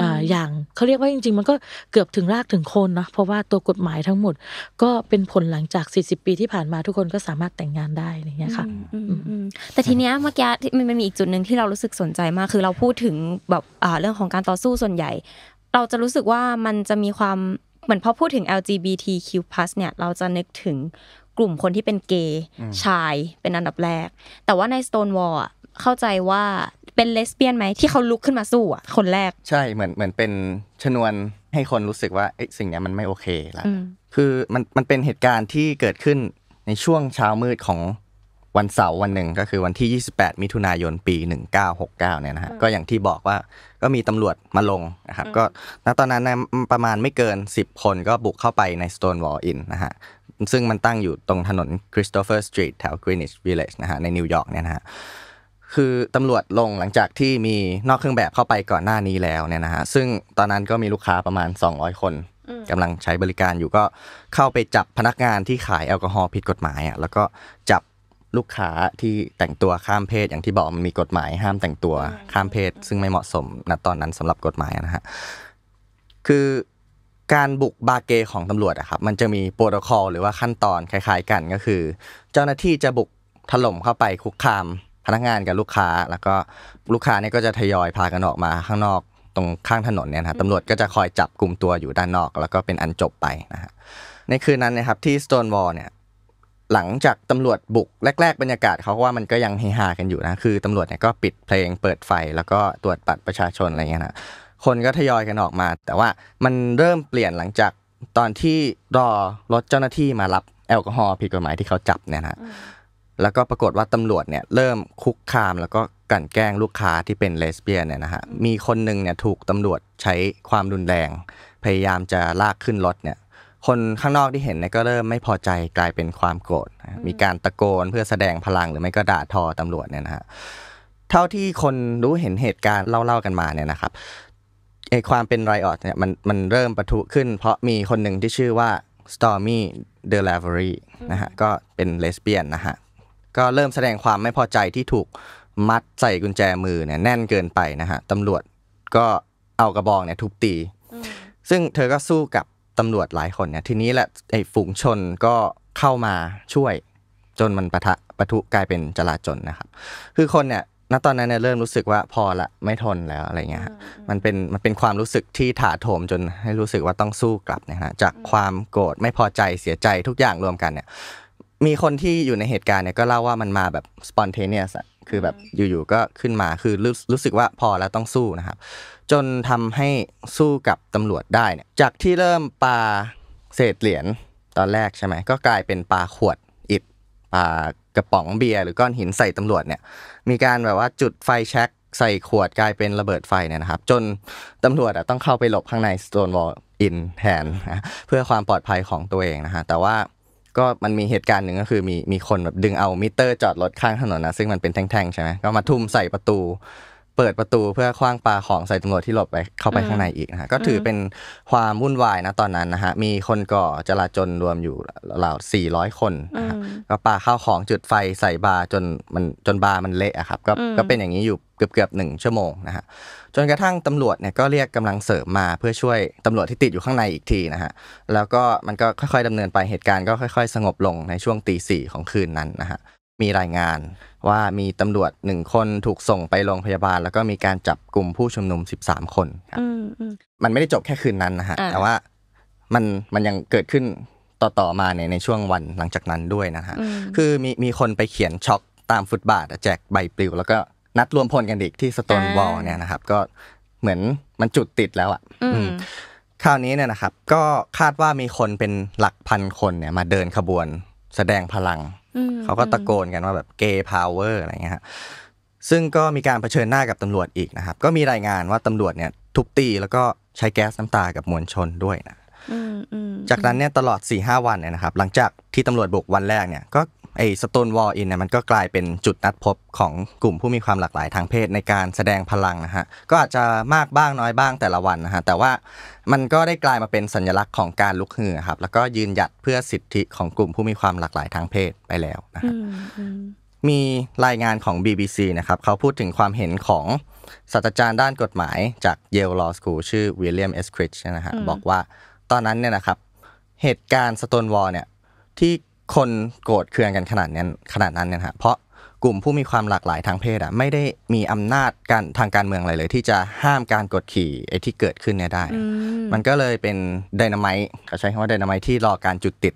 ออย่างเขาเรียกว่าจริงๆ มันก็เกือบถึงรากถึงโคนนะ เพราะว่าตัวกฎหมายทั้งหมด ก็เป็นผลหลังจาก 40 ปีที่ผ่านมาทุกคนก็สามารถแต่งงานได้อย่างเงี้ยค่ะแต่ทีเนี้ยเมื่อกี้มันมีอีกจุดหนึ่งที่เรารู้สึกสนใจมาก คือเราพูดถึงแบบเรื่องของการต่อสู้ส่วนใหญ่ เราจะรู้สึกว่ามันจะมีความ เหมือนพอพูดถึง LGBTQ+ เนี่ยเราจะนึกถึงกลุ่มคนที่เป็นเกย์ชายเป็นอันดับแรก แต่ว่าใน Stonewall เข้าใจว่าเป็นเลสเบี้ยนไหมที่เขาลุกขึ้นมาสู้อ่ะ คนแรก ใช่เหมือนเหมือนเป็นชนวนให้คนรู้สึกว่าไอ้สิ่งนี้มันไม่โอเคละคือมันมันเป็นเหตุการณ์ที่เกิดขึ้นในช่วงเช้ามืดของวันเสาร์วันหนึ่งก็คือวันที่ 28 มิถุนายนปี 1969 เนี่ยนะฮะก็อย่างที่บอกว่าก็มีตำรวจมาลงนะครับก็ณตอนนั้นประมาณไม่เกิน 10 คนก็บุกเข้าไปใน Stonewall Inn นะฮะซึ่งมันตั้งอยู่ตรงถนน Christopher Street แถว Greenwich Village นะฮะในนิวยอร์กเนี่ยนะฮะคือตำรวจลงหลังจากที่มีนอกเครื่องแบบเข้าไปก่อนหน้านี้แล้วเนี่ยนะฮะซึ่งตอนนั้นก็มีลูกค้าประมาณ 200 คนกำลังใช้บริการอยู่ก็เข้าไปจับพนักงานที่ขายแอลกอฮอล์ผิดกฎหมายอ่ะแล้วก็จับลูกค้าที่แต่งตัวข้ามเพศอย่างที่บอกมันมีกฎหมาย ห้ามแต่งตัวข้ามเพศ ซึ่งไม่เหมาะสมณตอนนั้นสำหรับกฎหมายนะฮะคือการบุกบาเกของตำรวจอะครับมันจะมีโปรโตคอลหรือว่าขั้นตอนคล้าย ๆ กันก็คือ เจ้าหน้าที่จะบุกถล่มเข้าไปคุกคามพนักงานกับลูกค้าแล้วก็ลูกค้าเนี่ยก็จะทยอยพากันออกมาข้างนอกตรงข้างถนนเนี่ยนะตำรวจก็จะคอยจับกลุ่มตัวอยู่ด้านนอก แล้วก็เป็นอันจบไปนะฮะในคืนนั้นนะครับที่สโตนวอลเนี่ยหลังจากตำรวจบุกแรก ๆ บรรยากาศเขาว่ามันก็ยังเฮฮากันอยู่นะคือตำรวจเนี่ยก็ปิดเพลงเปิดไฟแล้วก็ตรวจบัตรประชาชนอะไรเงี้ยนะคนก็ทยอยกันออกมา แต่ว่ามันเริ่มเปลี่ยนหลังจากตอนที่รอรถเจ้าหน้าที่มารับแอลกอฮอล์ผิดกฎหมายที่เขาจับเนี่ยนะแล้วก็ปรากฏว่าตำรวจเนี่ยเริ่มคุกคามแล้วก็กลั่นแกล้งลูกค้าที่เป็นเลสเบี้ยนเนี่ยนะฮะ มีคนหนึ่งเนี่ยถูกตำรวจใช้ความรุนแรง พยายามจะลากขึ้นรถเนี่ย คนข้างนอกที่เห็นเนี่ยก็เริ่มไม่พอใจกลายเป็นความโกรธ มีการตะโกนเพื่อแสดงพลังหรือไม่ก็ด่าทอตำรวจเนี่ยนะฮะ เท่าที่คนรู้เห็นเหตุการณ์เล่า ๆกันมาเนี่ยนะครับไอความเป็นไรออดเนี่ยมันมันเริ่มปะทุขึ้น เพราะมีคนหนึ่งที่ชื่อว่า Stormy d e l a v e r y นะฮะ ก็เป็นเลสเบี้ยนนะฮะก็เริ่มแสดงความไม่พอใจที่ถูกมัดใส่กุญแจมือเนี่ยแน่นเกินไปนะฮะตำรวจก็เอากระบองเนี่ยทุบตีซึ่งเธอก็สู้กับตำรวจหลายคนเนี่ยทีนี้แหละไอ้ฝูงชนก็เข้ามาช่วยจนมันปะทะปะทุกลายเป็นจลาจลนะครับ คือคนเนี่ยณตอนนั้นเนี่ยเริ่มรู้สึกว่าพอละไม่ทนแล้วอะไรเงี้ยมันเป็นมันเป็นความรู้สึกที่ถาโถมจนให้รู้สึกว่าต้องสู้กลับนะฮะจากความโกรธไม่พอใจเสียใจทุกอย่างรวมกันเนี่ยมีคนที่อยู่ในเหตุการณ์เนี่ยก็เล่าว่ามันมาแบบ spontaneous คือแบบอยู่ๆก็ขึ้นมา คือรู้รู้สึกว่าพอแล้วต้องสู้นะครับ จนทำให้สู้กับตำรวจได้เนี่ยจากที่เริ่มปลาเศษเหรียญตอนแรกใช่ไหม ก็กลายเป็นปลาขวดอิดปลากระป๋องเบียร์หรือก้อนหินใส่ตำรวจเนี่ย มีการแบบว่าจุดไฟแช็กใส่ขวดกลายเป็นระเบิดไฟเนี่ยนะครับ จนตำรวจต้องเข้าไปหลบข้างในสโตนวอลอินแทนเพื่อความปลอดภัยของตัวเองนะฮะ แต่ว่าก็มันมีเหตุการณ์หนึ่งก็คือมีมีคนแบบดึงเอามิเตอร์จอดรถข้างถนนนะ ซึ่งมันเป็นแท่งๆใช่ไหมก็มาทุ่มใส่ประตูเปิดประตูเพื่อคว้างปลาของใส่ตำรวจที่หลบไปเข้าไปข้างในอีกนะฮะก็ถือเป็นความวุ่นวายนะตอนนั้นนะฮะมีคนก่อจลาจลรวมอยู่ราว้อยคนนะับก็ปลาข้าวของจุดไฟใส่บาจนมันจนบามันเละครับก็ก็เป็นอย่างนี้อยู่เกือบเกือบหนึ่งชั่วโมงนะฮะจนกระทั่งตำรวจเนี่ยก็เรียกกำลังเสริมมาเพื่อช่วยตำรวจที่ติดอยู่ข้างในอีกทีนะฮะ แล้วก็มันก็ค่อยๆดำเนินไปเหตุการณ์ก็ค่อยๆ สงบลงในช่วงตีสี่ของคืนนั้นนะฮะมีรายงานว่ามีตำรวจหนึ่งคนถูกส่งไปโรงพยาบาลแล้วก็มีการจับกลุ่มผู้ชุมนุม13คนครับมันไม่ได้จบแค่คืนนั้นนะฮะแต่ว่ามันมันยังเกิดขึ้นต่อต่อมาในในช่วงวันหลังจากนั้นด้วยนะฮะคือมีมีคนไปเขียนช็อกตามฟุตบาทแจกใบปลิวแล้วก็นัดรวมพลกันอีกที่สโตนวอลเนี่ยนะครับ ก็เหมือนมันจุดติดแล้วอ่ะคราวนี้เนี่ยนะครับ ก็คาดว่ามีคนเป็นหลักพันคนเนี่ยมาเดินขบวน แสดงพลังเขาก็ตะโกนกันว่าแบบเกย์พาวเวอร์อะไรเงี้ยฮะซึ่งก็มีการเผชิญหน้ากับตำรวจอีกนะครับก็มีรายงานว่าตำรวจเนี่ยทุบตีแล้วก็ใช้แก๊สน้ำตากับมวลชนด้วยนะจากนั้นเนี่ยตลอด4ี่ห้าวันเนี่ยนะครับหลังจากที่ตำรวจบุกวันแรกเนี่ยก็ไอ้สโตนวอลอินเนี่ยมันก็กลายเป็นจุดนัดพบของกลุ่มผู้มีความหลากหลายทางเพศในการแสดงพลังนะฮะก็อาจจะมากบ้างน้อยบ้างแต่ละวันนะฮะแต่ว่ามันก็ได้กลายมาเป็นสัญลักษณ์ของการลุกฮือครับแล้วก็ยืนหยัดเพื่อสิทธิของกลุ่มผู้มีความหลากหลายทางเพศไปแล้วนะฮะมีรายงานของ BBC นะครับเขาพูดถึงความเห็นของศาสตราจารย์ด้านกฎหมายจากเยลลอสคูลชื่อวิลเลียมเอสคริชนะฮะบอกว่าตอนนั้นเนี่ยนะครับเหตุการณ์สโตนวอลเนี่ยที่คนโกรธเคืองกันขนาดนั้นขนาดนั้นเนี่ยฮะ เพราะกลุ่มผู้มีความหลากหลายทางเพศอ่ะไม่ได้มีอำนาจการทางการเมืองอะไรเลยที่จะห้ามการกดขี่ไอ้ที่เกิดขึ้นเนี่ยได้ มันก็เลยเป็นไดนามายเขาใช้คำว่าไดนามายที่รอการจุดติด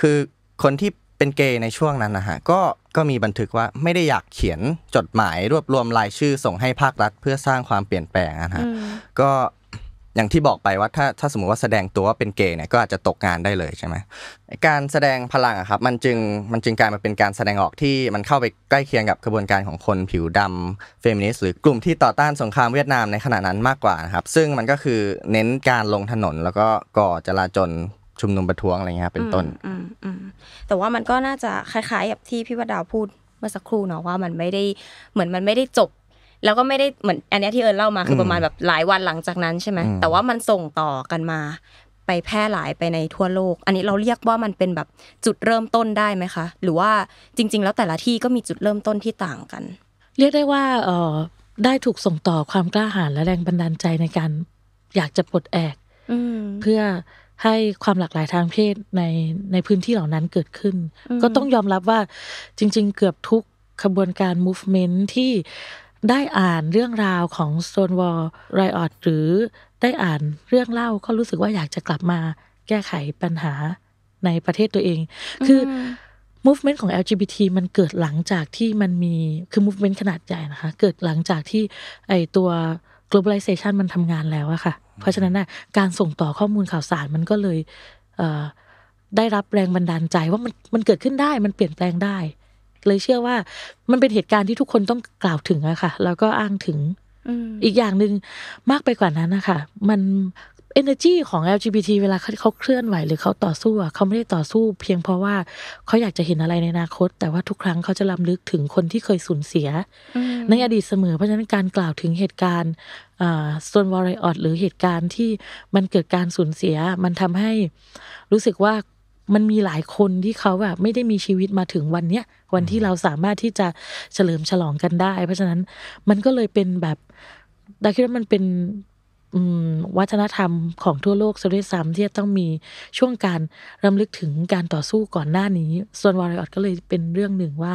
คือคนที่เป็นเกย์ในช่วงนั้นนะฮะ ก็ก็มีบันทึกว่าไม่ได้อยากเขียนจดหมาย รวบรวมรายชื่อส่งให้ภาครัฐเพื่อสร้างความเปลี่ยนแปลงนะฮะ ก็อย่างที่บอกไปว่าถ้าถ้าสมมติว่าแสดงตัวว่าเป็นเกย์เนี่ยก็อาจจะตกงานได้เลยใช่ไหมการแสดงพลังอะครับ มันจึงมันจึงกลายมาเป็นการแสดงออกที่มันเข้าไปใกล้เคียงกับกระบวนการของคนผิวดำเฟมินิสต์หรือกลุ่มที่ต่อต้านสงครามเวียดนามในขณะนั้นมากกว่านะครับ ซึ่งมันก็คือเน้นการลงถนนแล้วก็ก่อจลาจลชุมนุมประท้วงอะไรเงี้ยเป็นต้นแต่ว่ามันก็น่าจะคล้ายๆกับที่พี่วดาวพูดเมื่อสักครู่เนาะว่ามันไม่ได้เหมือนมันไม่ได้จบแล้วก็ไม่ได้เหมือนอันนี้ที่เอิญเล่ามาคือประมาณแบบหลายวันหลังจากนั้นใช่ไหมแต่ว่ามันส่งต่อกันมา ไปแพร่หลายไปในทั่วโลก อันนี้เราเรียกว่ามันเป็นแบบจุดเริ่มต้นได้ไหมคะ หรือว่าจริง ๆแล้วแต่ละที่ก็มีจุดเริ่มต้นที่ต่างกัน เรียกได้ว่าเออได้ถูกส่งต่อความกล้าหาญและแรงบันดาลใจในการ อยากจะปลดแอกเพื่อให้ความหลากหลายทางเพศในในพื้นที่เหล่านั้นเกิดขึ้น ก็ต้องยอมรับว่าจริง ๆเกือบทุกขบวนการ movement ที่ได้อ่านเรื่องราวของโซนวอลไรออดหรือได้อ่านเรื่องเล่าก็รู้สึกว่าอยากจะกลับมาแก้ไขปัญหาในประเทศตัวเอง คือ movement ของ LGBT มันเกิดหลังจากที่มันมีคือ movement ขนาดใหญ่นะคะ เกิดหลังจากที่ไอตัว globalization มันทำงานแล้วอะค่ะ เพราะฉะนั้นนะการส่งต่อข้อมูลข่าวสารมันก็เลยได้รับแรงบันดาลใจว่ามันมันเกิดขึ้นได้มันเปลี่ยนแปลงได้เลยเชื่อว่ามันเป็นเหตุการณ์ที่ทุกคนต้องกล่าวถึงอะค่ะแล้วก็อ้างถึงอีกอย่างหนึ่งมากไปกว่านั้นนะคะ มัน energy ของ LGBT เวลาเขาเคลื่อนไหวหรือเขาต่อสู้อะเขาไม่ได้ต่อสู้เพียงเพราะว่าเขาอยากจะเห็นอะไรในอนาคต แต่ว่าทุกครั้งเขาจะลํำลึกถึงคนที่เคยสูญเสีย ในอดีตเสมอเพราะฉะนั้นการกล่าวถึงเหตุการณ์ส่วนวอร์ไรออดหรือเหตุการณ์ที่มันเกิดการสูญเสียมันทำให้รู้สึกว่ามันมีหลายคนที่เขาแบบไม่ได้มีชีวิตมาถึงวันเนี้ยวันที่เราสามารถที่จะเฉลิมฉลองกันได้ เพราะฉะนั้นมันก็เลยเป็นแบบดาคิดว่ามันเป็นวัฒนธรรมของทั่วโลกซะด้วยซ้ำที่จะต้องมีช่วงการรำลึกถึงการต่อสู้ก่อนหน้านี้ ส่วนวารออตก็เลยเป็นเรื่องหนึ่งว่า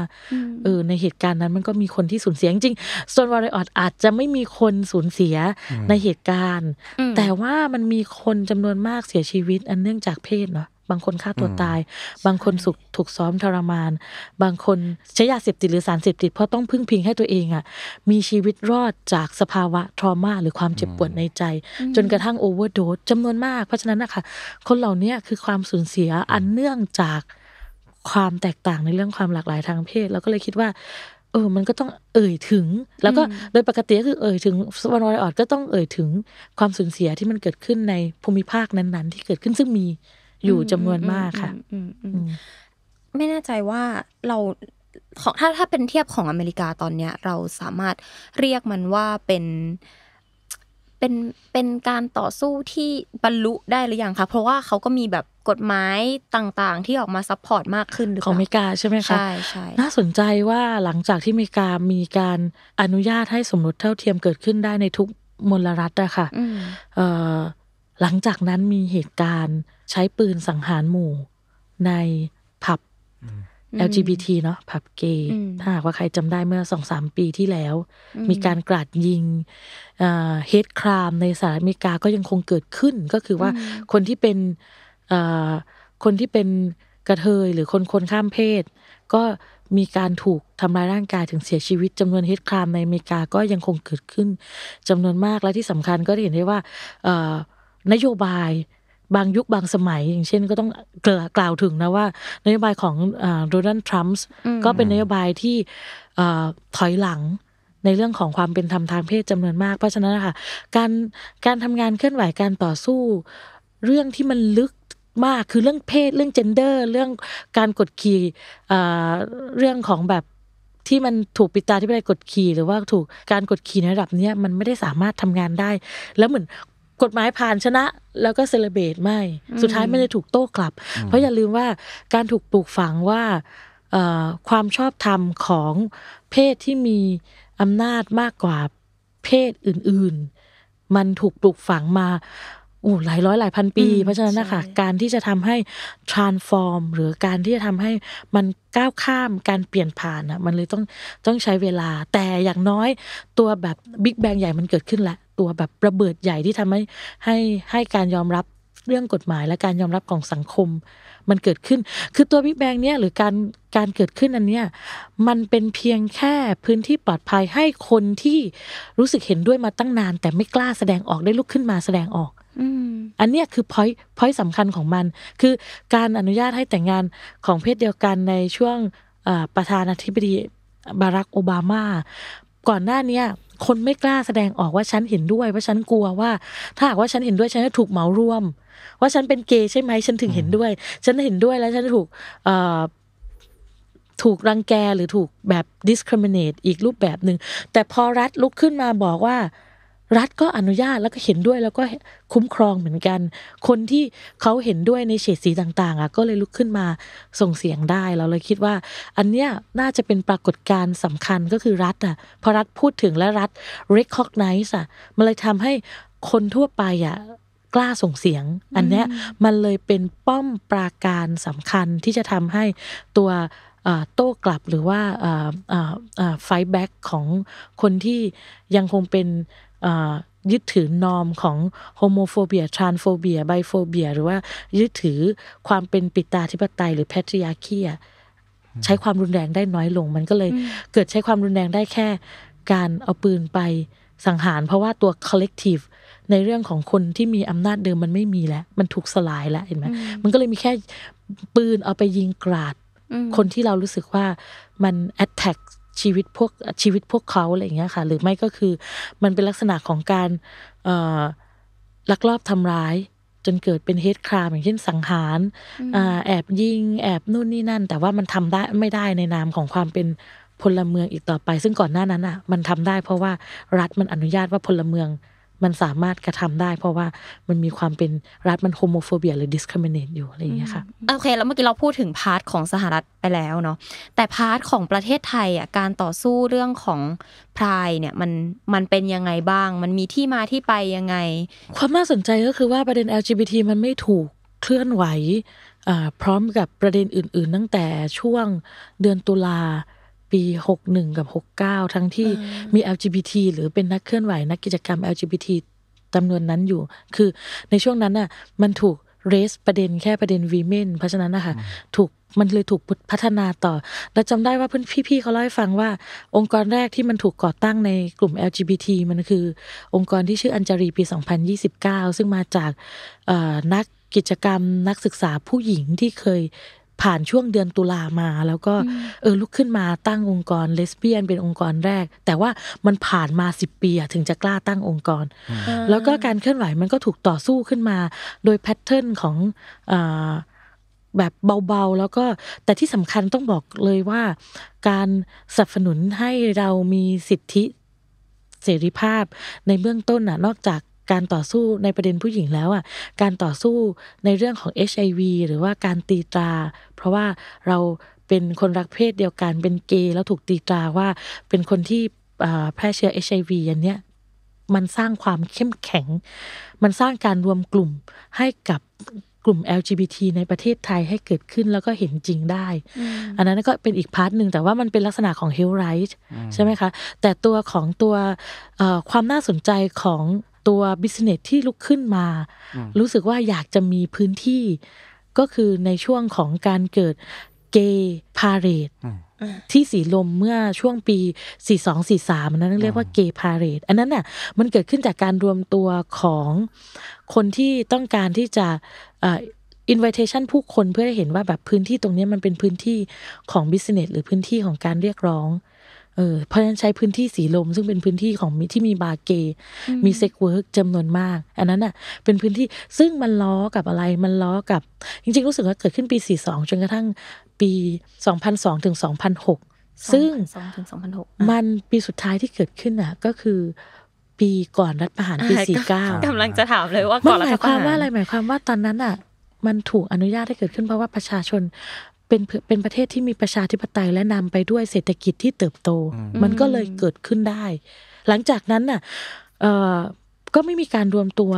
เออในเหตุการณ์นั้น มันก็มีคนที่สูญเสีย จริง ส่วนวารออตอาจจะไม่มีคนสูญเสียในเหตุการณ์ แต่ว่ามันมีคนจำนวนมากเสียชีวิต อันเนื่องจากเพศเนาะบางคนฆ่าตัวตาย บางคนสุกถูกซ้อมทรมาน บางคนใช้ยาเสพติด หรือสารเสพติด เพราะต้องพึ่งพิงให้ตัวเองอ่ะ มีชีวิตรอดจากสภาวะ ทรมา หรือความเจ็บปวดในใจ จนกระทั่งโอเวอร์โดสจำนวนมาก เพราะฉะนั้นนะคะ คนเหล่านี้คือความสูญเสียอันเนื่องจากความแตกต่างในเรื่องความหลากหลายทางเพศเราก็เลยคิดว่า เออ มันก็ต้องเอ่ยถึง แล้วก็โดยปกติก็คือเอ่ย ถึงวันวอยออด ก็ต้องเอ่ยถึงความสูญเสียที่มันเกิดขึ้นในภูมิภาคนั้น ๆ ที่เกิดขึ้นซึ่งมีอยู่จำนวนมากค่ะไม่แน่ใจว่าเราของถ้าถ้าเป็นเทียบของอเมริกาตอนเนี้ย เราสามารถเรียกมันว่าเป็นเป็นเป็นการต่อสู้ที่บรรลุได้หรือยังคะเพราะว่าเขาก็มีแบบกฎหมายต่างๆ ที่ออกมาซัพพอร์ตมากขึ้นของอเมริกาใช่ไหมคะใช่ใช่น่าสนใจว่าหลังจากที่อเมริกา มีการอนุญาตให้สมรสเท่าเทียมเกิดขึ้นได้ในทุกมลรัฐอะค่ะเหลังจากนั้นมีเหตุการณ์ใช้ปืนสังหารหมู่ในผับ LGBT เนาะผับเกย์ถ้าหากว่าใครจำได้เมื่อสองสามปีที่แล้ว มีการกราดยิงเฮดคราม ในสหรัฐอเมริกาก็ยังคงเกิดขึ้น ก็คือว่าคนที่เป็นคนที่เป็นกระเทยหรือคนคนข้ามเพศ ก็มีการถูกทำลายร่างกายถึงเสียชีวิตจำนวนเฮดครามในอเมริกาก็ยังคงเกิดขึ้นจำนวนมากและที่สำคัญก็เห็นได้ว่านโยบายบางยุคบางสมัย อย่างเช่นก็ต้องกล่าวถึงนะว่า นโยบายของโดนัลด์ทรัมป์ก็เป็นนโยบายที่ถอยหลังในเรื่องของความเป็นธรรมทางเพศจำนวนมากเพราะฉะนั้นค่ะการการทำงานเคลื่อนไหวการต่อสู้ เรื่องที่มันลึกมากคือเรื่องเพศเรื่องเจนเดอร์ เรื่องการกดขี่เรื่องของแบบที่มันถูกปิตาที่ไม่ได้กดขี่ หรือว่าถูกการกดขี่ในระดับเนี้ยมันไม่ได้สามารถทำงานได้แล้วเหมือนกฎหมายผ่านชนะ แล้วก็เซเลเบตไม่ สุดท้ายไม่ได้ถูกโต้กลับ เพราะอย่าลืมว่าการถูกปลูกฝังว่า ความชอบธรรมของเพศที่มีอำนาจมากกว่าเพศอื่นๆ มันถูกปลูกฝังมาโอ้ หลายร้อยหลายพันปี เพราะฉะนั้นนะคะการที่จะทำให้ transform หรือการที่จะทำให้มันก้าวข้ามการเปลี่ยนผ่านอ่ะ มันเลยต้อง ต้องใช้เวลา แต่อย่างน้อยตัวแบบบิ๊กแบงใหญ่มันเกิดขึ้นแล้วตัวแบบระเบิดใหญ่ที่ทำให้ให้ให้การยอมรับเรื่องกฎหมาย และการยอมรับของสังคมมันเกิดขึ้น คือตัวบิ๊กแบงเนี่ยหรือการการเกิดขึ้นอันเนี้ยมันเป็นเพียงแค่พื้นที่ปลอดภัยให้คนที่รู้สึกเห็นด้วยมาตั้งนาน แต่ไม่กล้าแสดงออกได้ลุกขึ้นมาแสดงออกอันเนี้ยคือพอยพอยสำคัญของมัน คือการอนุญาตให้แต่งงานของเพศเดียวกันในช่วงประธานาธิบดีบารักโอบามา ก่อนหน้านี้คนไม่กล้าแสดงออกว่าฉันเห็นด้วยว่าฉันกลัวว่า ถ้าหากว่าฉันเห็นด้วยฉันจะถูกเหมารวม ว่าฉันเป็นเกย์ใช่ไหม ฉันถึงเห็นด้วย ฉันเห็นด้วยแล้วฉันถูกถูกรังแกหรือถูกแบบ discriminate อีกรูปแบบหนึ่งแต่พอรัฐลุกขึ้นมาบอกว่ารัฐก็อนุญาตแล้วก็เห็นด้วยแล้วก็คุ้มครองเหมือนกัน คนที่เขาเห็นด้วยในเฉดสีต่างๆอ่ะก็เลยลุกขึ้นมาส่งเสียงได้เราเลยคิดว่า อันเนี้ยน่าจะเป็นปรากฏการณ์สำคัญก็คือรัฐอ่ะพอรัฐพูดถึงและรัฐ recognize อ่ะมันเลยทำให้คนทั่วไปอ่ะกล้าส่งเสียง อันเนี้ยมันเลยเป็นป้อมปราการสำคัญที่จะทำให้ตัวโต้กลับหรือว่าไฟแบ็กของคนที่ยังคงเป็นยึดถือนอมของโฮโมโฟเบียทรานโฟเบียไบโฟเบียหรือว่ายึดถือความเป็นปิตาธิปไตย หรือแพทริอาคีใช้ความรุนแรงได้น้อยลง มันก็เลยเกิดใช้ความรุนแรงได้แค่ การเอาปืนไปสังหาร เพราะว่าตัว collective ในเรื่องของคนที่มีอำนาจเดิมมันไม่มีแล้ว มันถูกสลายแล้วเห็นไหมมันก็เลยมีแค่ปืนเอาไปยิงกราด คนที่เรารู้สึกว่ามัน attack ชีวิต พวก ชีวิตพวกเขาอะไรอย่างเงี้ยค่ะ หรือไม่ก็คือมันเป็นลักษณะของการลักลอบทำร้าย จนเกิดเป็นเฮตครามอย่างเช่นสังหารอแอบยิงแอบนู่นนี่นั่น แต่ว่ามันทำได้ไม่ได้ในนามของความเป็นพลเมืองอีกต่อไป ซึ่งก่อนหน้านั้นอ่ะมันทำได้เพราะว่ารัฐมันอนุญาตว่าพลเมืองมันสามารถกระทำได้เพราะว่ามันมีความเป็นรัฐมันโฮโมโฟเบียหรือดิสคริมินนต e อยู่อะไรอย่างเงี้ยค่ะ โอเค แล้วเมื่อกี้เราพูดถึงพาร์ทของสหรัฐไปแล้วเนาะแต่พาร์ทของประเทศไทยอ่ะการต่อสู้เรื่องของพรายเนี่ย มันมันเป็นยังไงบ้าง มันมีที่มาที่ไปยังไง ความน่าสนใจก็คือว่าประเด็น LGBT มันไม่ถูกเคลื่อนไหวพร้อมกับประเด็นอื่นๆตั้งแต่ช่วงเดือนตุลาปีหกหนึ่งกับหกเก้าทั้งที่มี LGBT หรือเป็นนักเคลื่อนไหว นักกิจกรรม LGBT จำนวนนั้นอยู่ คือในช่วงนั้นน่ะมันถูกเรสประเด็นแค่ประเด็นวีเมนเพราะฉะนั้นนะคะถูกมันเลยถูกพัฒนาต่อ แล้วจำได้ว่าเพื่อนพี่ๆเขาเล่าให้ฟังว่า องค์กรแรกที่มันถูกก่อตั้งในกลุ่ม LGBT มันคือ องค์กรที่ชื่ออัญจารีปี 2029 ซึ่งมาจากนักกิจกรรมนักศึกษาผู้หญิงที่เคยผ่านช่วงเดือนตุลามา แล้วก็เออลุกขึ้นมาตั้งองค์กรเลสเบี้ยนเป็นองค์กรแรก แต่ว่ามันผ่านมาสิบปีถึงจะกล้าตั้งองค์กร แล้วก็การเคลื่อนไหว มันก็ถูกต่อสู้ขึ้นมา โดยแพทเทิร์นของแบบเบาๆ แล้วก็แต่ที่สำคัญต้องบอกเลยว่าการสนับสนุนุนให้เรามีสิทธิเสรีภาพในเบื้องต้นน่ะ นอกจากการต่อสู้ในประเด็นผู้หญิงแล้วอ่ะ การต่อสู้ในเรื่องของ HIV หรือว่าการตีตรา เพราะว่าเราเป็นคนรักเพศเดียวกันเป็นเกย์แล้วถูกตีตราว่าเป็นคนที่แพร่เชื้อ HIV อันเนี้ยมันสร้างความเข้มแข็ง มันสร้างการรวมกลุ่มให้กับกลุ่ม LGBT ในประเทศไทยให้เกิดขึ้นแล้วก็เห็นจริงได้ อันนั้นก็เป็นอีกพาร์ทหนึ่งแต่ว่ามันเป็นลักษณะของ health right ใช่ไหมคะแต่ตัวของตัวความน่าสนใจของตัวบิสเนสที่ลุกขึ้นมารู้สึกว่าอยากจะมีพื้นที่ก็คือในช่วงของการเกิดเกย์พาเรดที่สีลมเมื่อช่วงปี 4243นั้นเรียกว่าเกย์พาเรดอันนั้นน่ะ มันเกิดขึ้นจากการรวมตัวของคนที่ต้องการที่จะอินวิเทชันผู้คนเพื่อให้เห็นว่าแบบพื้นที่ตรงนี้มันเป็นพื้นที่ของบิสเนสหรือพื้นที่ของการเรียกร้องเออเพราะฉะนั้นใช้พื้นที่สีลม ซึ่งเป็นพื้นที่ของที่มีบาเก มีเซ็กเวิร์กจำนวนมาก อันนั้นอ่ะเป็นพื้นที่ซึ่งมันล้อกับอะไรมันล้อกับ จริงๆ รู้สึกว่าเกิดขึ้นปี 42 จนกระทั่งปี 2002ถึง2006 ซึ่งถึง2006 มันปีสุดท้ายที่เกิดขึ้นอ่ะก็คือปีก่อนรัฐประหาร ปีสี้ากำลังจะถามเลยว่าก่อนรัฐประหารหมายความว่าอะไรหมายความว่าตอนนั้นอ่ะ มันถูกอนุญาตให้เกิดขึ้น เพราะว่าประชาชนเป็นเป็นประเทศที่มีประชาธิปไตยและนำไปด้วยเศรษฐกิจที่เติบโต มันก็เลยเกิดขึ้นได้ หลังจากนั้นน่ะก็ไม่มีการรวมตัว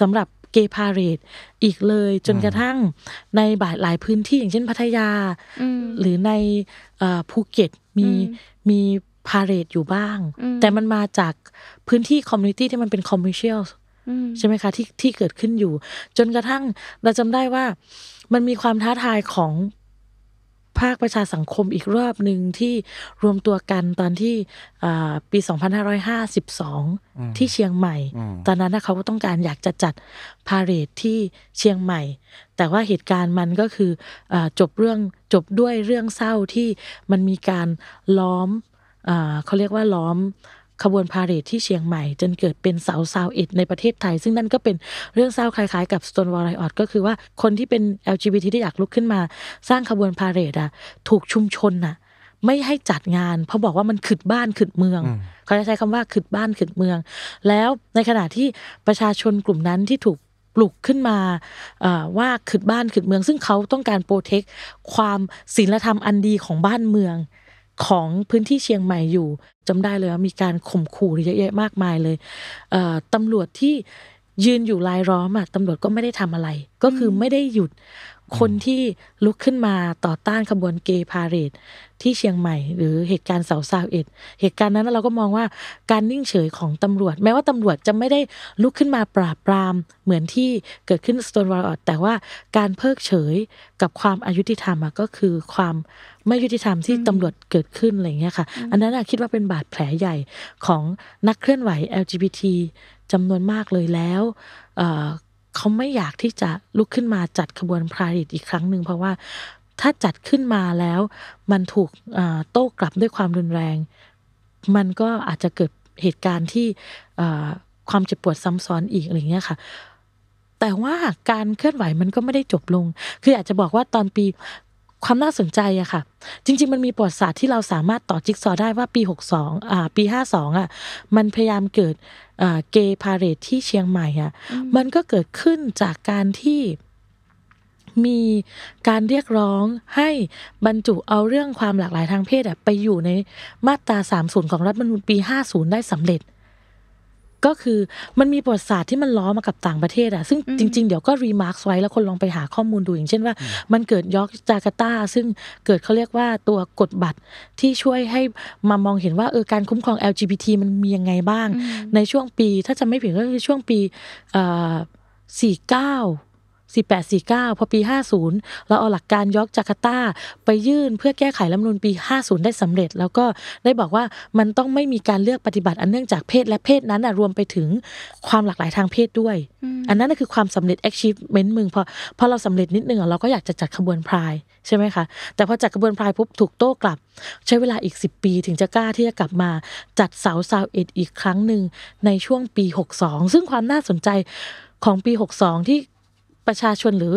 สำหรับเกย์พาเรตอีกเลย จนกระทั่งในบาหลายพื้นที่ อย่างเช่นพัทยาหรือในภูเก็ต มีมีพาเรตอยู่บ้าง แต่มันมาจากพื้นที่คอมมูนิตี้ที่มันเป็นคอมมิชเชลใช่ไหมคะ ที่ที่เกิดขึ้นอยู่ จนกระทั่งเราจำได้ว่ามันมีความท้าทายของภาคประชาสังคมอีกรอบหนึ่งที่รวมตัวกันตอนที่ปี 2552 ที่เชียงใหม่ ตอนนั้นเขาก็ต้องการอยากจะจัดพาเรดที่เชียงใหม่ แต่ว่าเหตุการณ์มันก็คืออจบเรื่องจบด้วยเรื่องเศร้าที่มันมีการล้อม เขาเรียกว่าล้อมขบวนพาเหรดที่เชียงใหม่จนเกิดเป็นเสาซาวเอ็ดในประเทศไทย ซึ่งนั่นก็เป็นเรื่องเศร้าคล้ายๆ กับสโตนวอลไรออดก็คือว่าคนที่เป็น LGBT ที่อยากลุกขึ้นมาสร้างขบวนพาเหรดอะถูกชุมชนอะไม่ให้จัดงาน เพราะบอกว่ามันขึดบ้านขึดเมือง เขาจะใช้คำว่าขึดบ้านขึดเมือง แล้วในขณะที่ประชาชนกลุ่มนั้นที่ถูกปลุกขึ้นมาว่าขึดบ้านขึดเมือง ซึ่งเขาต้องการโปรเทค ความศีลธรรมอันดีของบ้านเมืองของพื้นที่เชียงใหม่อยู่จำได้เลยว่า มีการข่มขู่เยอะแยะมากมายเลยตำรวจที่ยืนอยู่ลายร้อมอ่ะตำรวจก็ไม่ได้ทำอะไร ก็คือไม่ได้หยุดคนที่ลุกขึ้นมาต่อต้านขบวนเกย์พาเรดที่เชียงใหม่หรือเหตุการณ์เสาซาวเอ็ดเหตุการณ์นั้นเราก็มองว่าการนิ่งเฉยของตำรวจ แม้ว่าตำรวจจะไม่ได้ลุกขึ้นมาปราบปราม เหมือนที่เกิดขึ้นสโตนวอลล์แต่ว่าการเพิกเฉยกับความอายุติธรรมก็คือความไม่ยุติธรรมที่ตำรวจเกิดขึ้นอะไรเงี้ยค่ะอันนั้นคิดว่าเป็นบาดแผลใหญ่ของนักเคลื่อนไหว LGBT จำนวนมากเลยแล้วเขาไม่อยากที่จะลุกขึ้นมาจัดขบวนพาริดอีกครั้งหนึ่งเพราะว่าถ้าจัดขึ้นมาแล้วมันถูกโต้กลับด้วยความรุนแรง มันก็อาจจะเกิดเหตุการณ์ที่ความเจ็บปวดซ้ำซ้อนอีกอะไรเงี้ยค่ะแต่ว่าการเคลื่อนไหวมันก็ไม่ได้จบลง คืออาจจะบอกว่าตอนปีความน่าสนใจอะค่ะ จริงๆมันมีประวัติศาสตร์ที่เราสามารถต่อจิ๊กซอได้ว่าปี 62อ่าปี 52อ่ะมันพยายามเกิดเกย์พาเรดที่เชียงใหม่อ่ะมันก็เกิดขึ้นจากการที่มีการเรียกร้องให้บรรจุเอาเรื่องความหลากหลายทางเพศไปอยู่ในมาตรา30ของรัฐมนูญปี50ได้สำเร็จ ก็คือมันมีประวัติศาสตร์ที่มันล้อมากับต่างประเทศอะซึ่งจริงๆเดี๋ยวก็รีมาร์คไว้แล้วคนลองไปหาข้อมูลดูอย่าง เช่นว่ามันเกิดยอร์กจาการ์ตาซึ่งเกิดเขาเรียกว่าตัวกฎบัตรที่ช่วยให้มามองเห็นว่าเออการคุ้มครอง LGBT มันมียังไงบ้าง ในช่วงปี ถ้าจะไม่ผิดก็คือช่วงปีสี่เก้า1849 พอปี 50เราเอาหลักการยอกจาการ์ตาไปยื่นเพื่อแก้ไขรัฐมนูลปี 50 ได้สำเร็จ แล้วก็ได้บอกว่ามันต้องไม่มีการเลือกปฏิบัติอันเนื่องจากเพศและเพศนั้นรวมไปถึงความหลากหลายทางเพศด้วย อันนั้นคือความสำเร็จ achievement มึงพอพอเราสำเร็จนิดนึงเราก็อยากจะจัดขบวนพายใช่ไหมคะ แต่พอจัดขบวนพายปุ๊บถูกโต้กลับใช้เวลาอีก 10 ปีถึงจะกล้าที่จะกลับมาจัดเสาซาวเอ็ดอีกครั้งหนึ่งในช่วงปี 62 ซึ่งความน่าสนใจของปี 62 ที่ประชาชนหรือ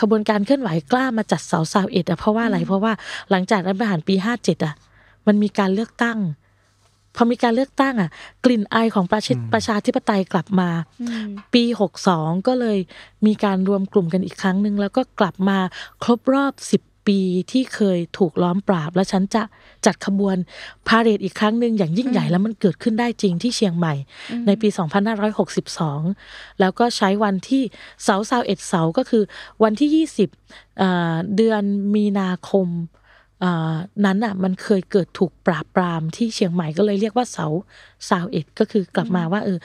ขบวนการเคลื่อนไหวกล้ามาจัดเสาสาวเอ็ดอ่ะเพราะว่าอะไรเพราะว่าหลังจากรัฐประหารปีห้าเจ็ดอ่ะมันมีการเลือกตั้งพอมีการเลือกตั้ง อ่ะ กลิ่นอายของประชประชาธิปไตยกลับมาปีหกสองก็เลยมีการรวมกลุ่มกันอีกครั้งหนึ่งแล้วก็กลับมาครบรอบสิบปีที่เคยถูกล้อมปราบ และฉันจะจัดขบวนพาเรดอีกครั้งหนึ่งอย่างยิ่งใหญ่แล้วมันเกิดขึ้นได้จริงที่เชียงใหม่ ในปี 2562 แล้วก็ใช้วันที่เสาเสาเอ็ดเสาก็คือวันที่ 20 เดือนมีนาคมนั้นอ่ะมันเคยเกิดถูกปราบปรามที่เชียงใหม่ก็เลยเรียกว่าเสาเสาเอ็ดก็คือกลับมาว่าเออ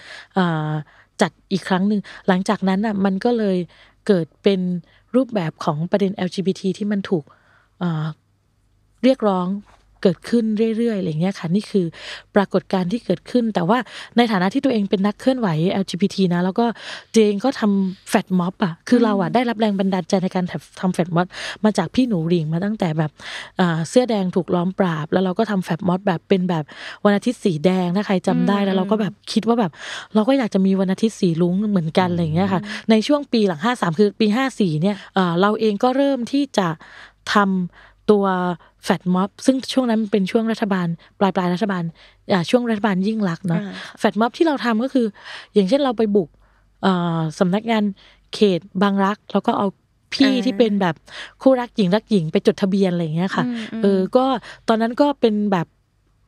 จัดอีกครั้งหนึ่งหลังจากนั้นอ่ะมันก็เลยเกิดเป็นรูปแบบของประเด็น LGBT ที่มันถูกเเรียกร้องเกิดขึ้นเรื่อย ๆ อะไรเงี้ยค่ะ นี่คือปรากฏการณ์ที่เกิดขึ้น แต่ว่าในฐานะที่ตัวเองเป็นนักเคลื่อนไหว LGBT นะ แล้วก็เจงก็ทำแฟดม็อบอะคือเราอะได้รับแรงบันดาลใจในการทำแฟดม็อบมาจากพี่หนูริงมาตั้งแต่แบบเสื้อแดงถูกล้อมปราบ แล้วเราก็ทำแฟดม็อบแบบเป็นแบบวันอาทิตย์สีแดง ถ้าใครจำได้แล้วเราก็แบบคิดว่าแบบ เราก็อยากจะมีวันอาทิตย์สีลุ้งเหมือนกันอะไรเงี้ยค่ะในช่วงปีหลัง53คือปี54เนี่ยเราเองก็เริ่มที่จะทำตัวแฟดม็อบ ซึ่งช่วงนั้นเป็นช่วงรัฐบาล ปลายปลายรัฐบาลอ่าช่วงรัฐบาลยิ่งรักเนาะแฟดม็อบที่เราทำก็คืออย่างเช่นเราไปบุกสำนักงานเขตบางรักแล้วก็เอาพี่ที่เป็นแบบคู่รักหญิงรักหญิงไปจดทะเบียนอะไรอย่างเงี้ยค่ะเออ ก็ตอนนั้นก็เป็นแบบ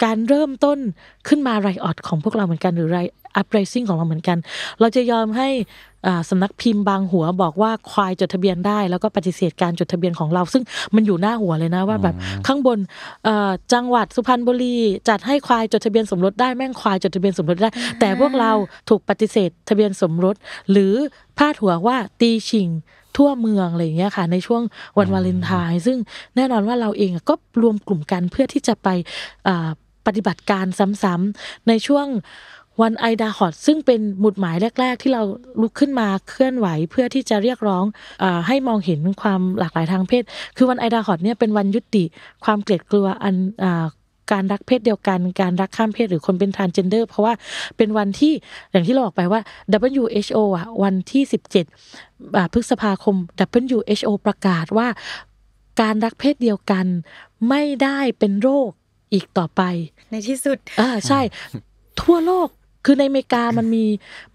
การเริ่มต้นขึ้นมาไรออดของพวกเราเหมือนกันหรือไรอัพไรซิ่งของเราเหมือนกัน เราจะยอมให้สำนักพิมพ์บางหัวบอกว่าควายจดทะเบียนได้แล้วก็ปฏิเสธการจดทะเบียนของเรา ซึ่งมันอยู่หน้าหัวเลยนะว่าแบบข้างบนจังหวัดสุพรรณบุรีจัดให้ควายจดทะเบียนสมรส ได้แม่งควายจดทะเบียนสมรสได้ แต่พวกเราถูกปฏิเสธทะเบียนสมรส หรือพาดหัวว่าตีชิงทั่วเมืองอะไรอย่างเงี้ยค่ะในช่วงวันวาเลนไทน์ซึ่งแน่นอนว่าเราเองก็รวมกลุ่มกันเพื่อที่จะไปปฏิบัติการซ้ำๆ ในช่วงวันไอดาฮอตซึ่งเป็นหมุดหมายแรกๆ ที่เราลุกขึ้นมาเคลื่อนไหวเพื่อที่จะเรียกร้องอให้มองเห็นความหลากหลายทางเพศ คือวันไอดาฮอตเนี่ยเป็นวันยุติความเกลียดกลัวอันการรักเพศเดียวกัน การรักข้ามเพศหรือคนเป็นทานเจนเดอร์เพราะว่าเป็นวันที่อย่างที่เราบอกไปว่า WHO อ่ะวันที่17พฤษภาคม WHO ประกาศว่า การรักเพศเดียวกันไม่ได้เป็นโรคอีกต่อไป ในที่สุดอ่ใช่ ทั่วโลก คือในอเมริกามันมี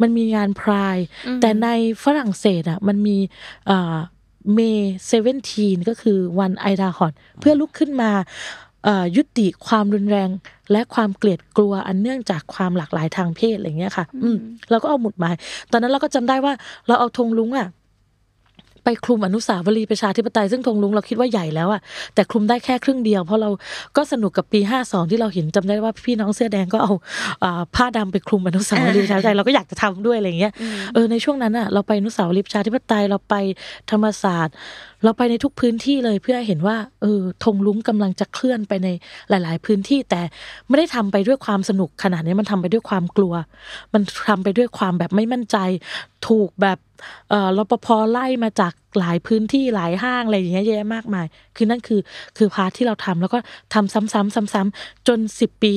มันมีงานพราย แต่ในฝรั่งเศสอ่ะมันมีเมเซเวนทีนก็คือวันไอดาฮอนเพื่อลุกขึ้นมา ยุติความรุนแรงและความเกลียดกลัวอันเนื่องจากความหลากหลายทางเพศอะไรเงี้ยค่ะ อืเราก็เอาหมุดหมาย ตอนนั้นเราก็จำได้ว่าเราเอาธงลุงอ่ะไปคลุมอนุสาวรีย์ประชาธิปไตยซึ่งธงลุงเราคิดว่าใหญ่แล้วอะแต่คลุมได้แค่ครึ่งเดียวเพราะเราก็สนุกกับปี52ที่เราเห็นจำได้ว่าพี่น้องเสื้อแดงก็เอาผ้าดำไปคลุมอนุสาวรีย์ประชาธิปไตยเราก็อยากจะทำด้วยอะไรเงี้ยเออในช่วงนั้นอะเราไปอนุสาวรีย์ประชาธิปไตยเราไปธรรมศาสตร์เราไปในทุกพื้นที่เลยเพื่อเห็นว่าเออธงลุงกำลังจะเคลื่อนไปในหลาย ๆ พื้นที่แต่ไม่ได้ทำไปด้วยความสนุกขนาดนี้มันทำไปด้วยความกลัว มันทำไปด้วยความแบบไม่มั่นใจ ถูกแบบเรปภไล่มาจากหลายพื้นที่หลายห้างอะไรอย่างเงี้ยเยอะมากมาย คือนั่นคือ คือพาร์ทที่เราทำ แล้วก็ทำซ้ำ ๆ ซ้ำ ๆ จนสิบปี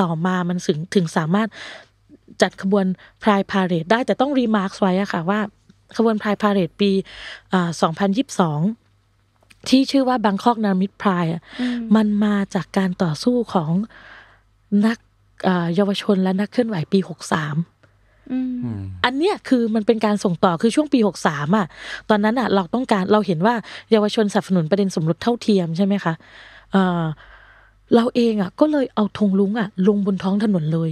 ต่อมา มันถึงถึงสามารถจัดขบวนพรายพาเรดได้แต่ต้องรีมาร์คไว้อะค่ะว่า ขบวนพรายพาเรดปีสองพันยิบสองที่ชื่อว่าบังคอกนามิดพรายอ่ะมันมาจากการต่อสู้ของนักเยาวชนและนักเคลื่อนไหวปีหกสามอันเนี้ยคือมันเป็นการส่งต่อคือช่วงปีหกสามอ่ะตอนนั้นอ่ะ เราต้องการเราเห็นว่า เยาวชนสนับสนุนประเด็นสมรสเท่าเทียมใช่ไหมคะเราเองอ่ะ ก็เลยเอาธงลุงอ่ะ ลงบนท้องถนนเลย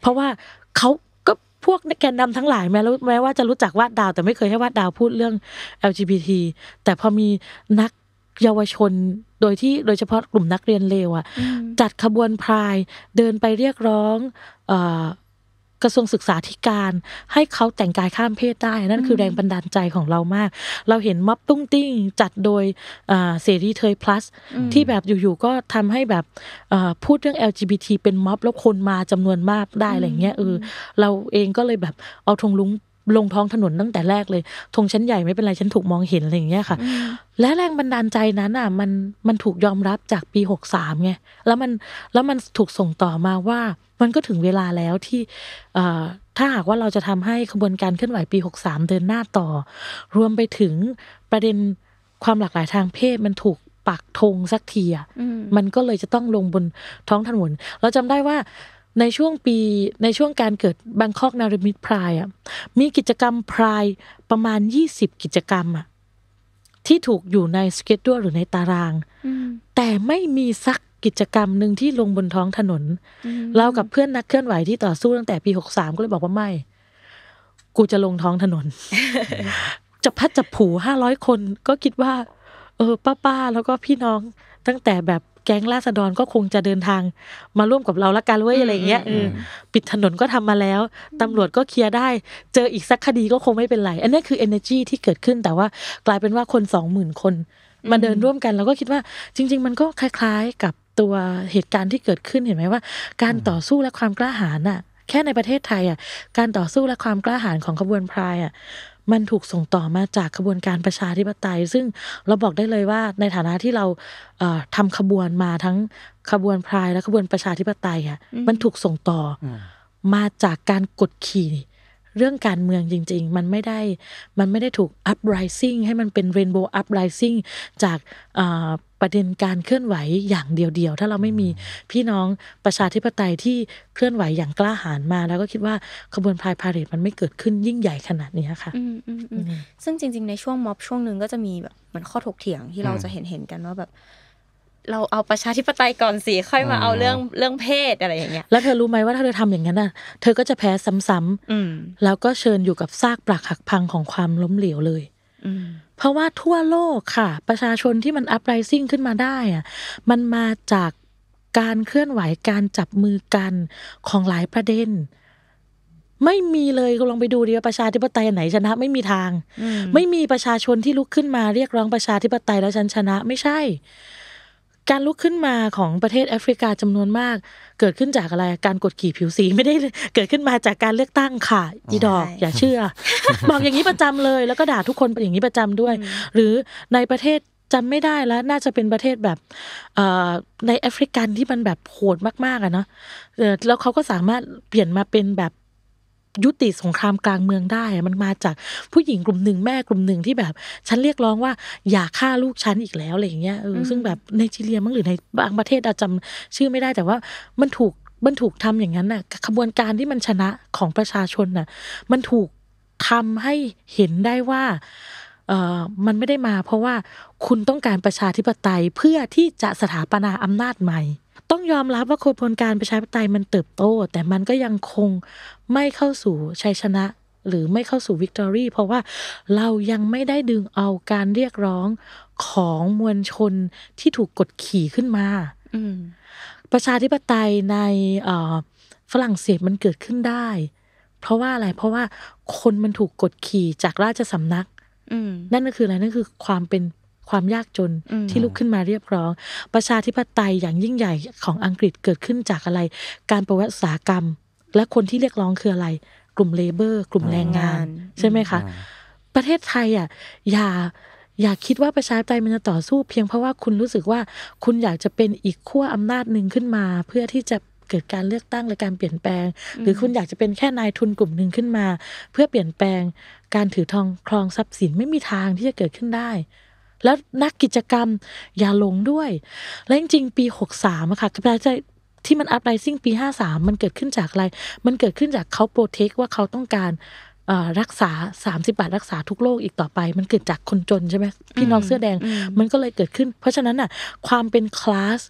เพราะว่าเขาก็พวกแกนนำทั้งหลายแม้แม้ว่าจะรู้จักวาดดาวแต่ไม่เคยให้วาดดาวพูดเรื่อง LGBT แต่พอมีนักเยาวชนโดยที่โดยเฉพาะกลุ่มนักเรียนเลวอ่ะจัดขบวนพายเดินไปเรียกร้องกระทรวงศึกษาธิการให้เขาแต่งกายข้ามเพศได้ นั่นคือแรงบันดาลใจของเรามาก เราเห็นม็อบตุ้งติ้ง จัดโดยเสรีเทยพลัสที่แบบอยู่ๆก็ทำให้แบบพูดเรื่อง LGBT เป็นม็อบ แล้วคนมาจำนวนมากได้ อะไรเงี้ยเออเราเองก็เลยแบบเอาธงลุงลงท้องถนนตั้งแต่แรกเลยธงชั้นใหญ่ไม่เป็นไรฉันถูกมองเห็นอะไรอย่างเงี้ยค่ะ และแรงบันดาลใจนั้นอ่ะ มันมันถูกยอมรับจากปีหกสามไงแล้วมันแล้วมันถูกส่งต่อมาว่า มันก็ถึงเวลาแล้วที่ถ้าหากว่าเราจะทำให้ขบวนการเคลื่อนไหวปีหกสามเดินหน้าต่อ รวมไปถึงประเด็นความหลากหลายทางเพศมันถูกปักธงสักทีอ่ะมันก็เลยจะต้องลงบนท้องถนนเราจำได้ว่าในช่วงปีในช่วงการเกิดบังคอกนารมิตพรายอ่ะมีกิจกรรมพรายประมาณ 20 กิจกรรมอ่ะที่ถูกอยู่ในสเก็ตด้วยหรือในตารางแต่ไม่มีสักกิจกรรมหนึ่งที่ลงบนท้องถนนเรากับเพื่อนนักเคลื่อนไหวที่ต่อสู้ตั้งแต่ปีหกสามก็เลยบอกว่าไม่ กูจะลงท้องถนนจะพัดจับผูห้าร้อยคนก็คิดว่า เออ ป้าๆแล้วก็พี่น้องตั้งแต่แบบแก๊งราษฎรก็คงจะเดินทางมาร่วมกับเราละกันเว้ย อะไรเงี้ยปิดถนนก็ทำมาแล้ว ตำรวจก็เคลียร์ได้ เจออีกสักคดีก็คงไม่เป็นไร อันนี้คือ energy ที่เกิดขึ้นแต่ว่ากลายเป็นว่าคนสองหมื่นคน มาเดินร่วมกันเราก็คิดว่าจริง ๆ มันก็คล้าย ๆ กับตัวเหตุการณ์ที่เกิดขึ้นเห็นไหมว่าการต่อสู้และความกล้าหาญอะแค่ในประเทศไทยอ่ะ การต่อสู้และความกล้าหาญของขบวนพรายอ่ะมันถูกส่งต่อมาจากขบวนการประชาธิปไตย ซึ่งเราบอกได้เลยว่าในฐานะที่เราเทำขบวนมาทั้งขบวนพรายและขบวนประชาธิปไตยอ่ะมันถูกส่งต่อมาจากการกดขี่เรื่องการเมืองจริง ๆ มันไม่ได้มันไม่ได้ถูกอัพไรซิ่งให้มันเป็นเรนโบว์อัพไรซิ่งจากประเด็นการเคลื่อนไหวอย่างเดียวๆ ถ้าเราไม่มีพี่น้องประชาธิปไตยที่เคลื่อนไหวอย่างกล้าหาญมา แล้วก็คิดว่าขบวนพายพาเหรดมันไม่เกิดขึ้นยิ่งใหญ่ขนาดนี้ค่ะซึ่งจริงๆ ในช่วงม็อบช่วงหนึ่งก็จะมีแบบเหมือนข้อถกเถียงที่เราจะเห็นเห็นกันว่าแบบ เราเอาประชาธิปไตยก่อนสิค่อยมาเอาเรื่องเรื่องเพศอะไรอย่างเงี้ย แล้วเธอรู้ไหมว่าถ้าเธอทำอย่างนั้นอ่ะ เธอก็จะแพ้ซ้ำๆแล้วก็เชิญอยู่กับซากปรักหักพังของความล้มเหลวเลย อืเพราะว่าทั่วโลกค่ะ ประชาชนที่มันอัพไรซิ่งขึ้นมาได้อะมันมาจากการเคลื่อนไหวการจับมือกันของหลายประเด็น ไม่มีเลยลองไปดูดิว่าประชาธิปไตยไหนชนะไม่มีทาง ไม่มีประชาชนที่ลุกขึ้นมาเรียกร้องประชาธิปไตยแล้วฉันชนะ ไม่ใช่การลุกขึ้นมาของประเทศแอฟริกาจำนวนมาก เกิดขึ้นจากอะไรการกดขี่ผิวสีไม่ได้เกิดขึ้นมาจากการเลือกตั้งค่ะอีดอกอย่าเชื่อ บอกอย่างนี้ประจำเลย แล้วก็ด่าทุกคนนอย่างนี้ประจำด้วย หรือในประเทศจำไม่ได้แล้ว น่าจะเป็นประเทศแบบในแอฟริกันที่มันแบบโหดมากๆอะเนาะแล้วเขาก็สามารถเปลี่ยนมาเป็นแบบยุติสงครามกลางเมืองได้ มันมาจากผู้หญิงกลุ่มหนึ่งแม่กลุ่มหนึ่งที่แบบฉันเรียกร้องว่า อย่าฆ่าลูกฉันอีกแล้วอะไรอย่างเงี้ยเออซึ่งแบบในจีเรียมั้งหรือในบางประเทศอาจํำชื่อไม่ได้แต่ว่ามันถูกมันถูกทำอย่างนั้นน่ะขบวนการที่มันชนะของประชาชนน่ะ มันถูกทำให้เห็นได้ว่า เออมันไม่ได้มา เพราะว่าคุณต้องการประชาธิปไตยเพื่อที่จะสถาปนาอำนาจใหม่ต้องยอมรับว่าขบวนการประชาธิปไตยมันเติบโตแต่มันก็ยังคงไม่เข้าสู่ชัยชนะ หรือไม่เข้าสู่วิกตอรี่ เพราะว่าเรายังไม่ได้ดึงเอาการเรียกร้องของมวลชนที่ถูกกดขี่ขึ้นมาประชาธิปไตยในฝรั่งเศสมันเกิดขึ้นได้ เพราะว่าอะไรเพราะว่าคนมันถูกกดขี่จากราชสำนักนั่นก็คืออะไรนั่นคือความเป็นความยากจนที่ลุกขึ้นมาเรียกร้องประชาธิปไตยอย่างยิ่งใหญ่ของอังกฤษเกิดขึ้นจากอะไร การประวัติศาสกรรม และคนที่เรียกร้องคืออะไร กลุ่มเลเบอร์ กลุ่มแรงงาน ใช่ไหมคะ ประเทศไทยอ่ะ อย่าอย่าคิดว่าประชาธิปไตยมันจะต่อสู้เพียงเพราะว่าคุณรู้สึกว่าคุณอยากจะเป็นอีกขั้วอำนาจหนึ่งขึ้นมา เพื่อที่จะเกิดการเลือกตั้งและการเปลี่ยนแปลง หรือคุณอยากจะเป็นแค่นายทุนกลุ่มหนึ่งขึ้นมา เพื่อเปลี่ยนแปลง การถือทองครองทรัพย์สินไม่มีทางที่จะเกิดขึ้นได้แล้วนักกิจกรรมอย่าหลงด้วย และจริงๆปี 63อะค่ะกำลที่มันอัพไรซิ่งปี 53 มันเกิดขึ้นจากอะไร มันเกิดขึ้นจากเขาโปรเทค ว่าเขาต้องการรักษา 30 บาทรักษาทุกโรคอีกต่อไป มันเกิดจากคนจนใช่ไหมพี่น้องเสื้อแดง มันก็เลยเกิดขึ้น เพราะฉะนั้นอ่ะ ความเป็นคลาส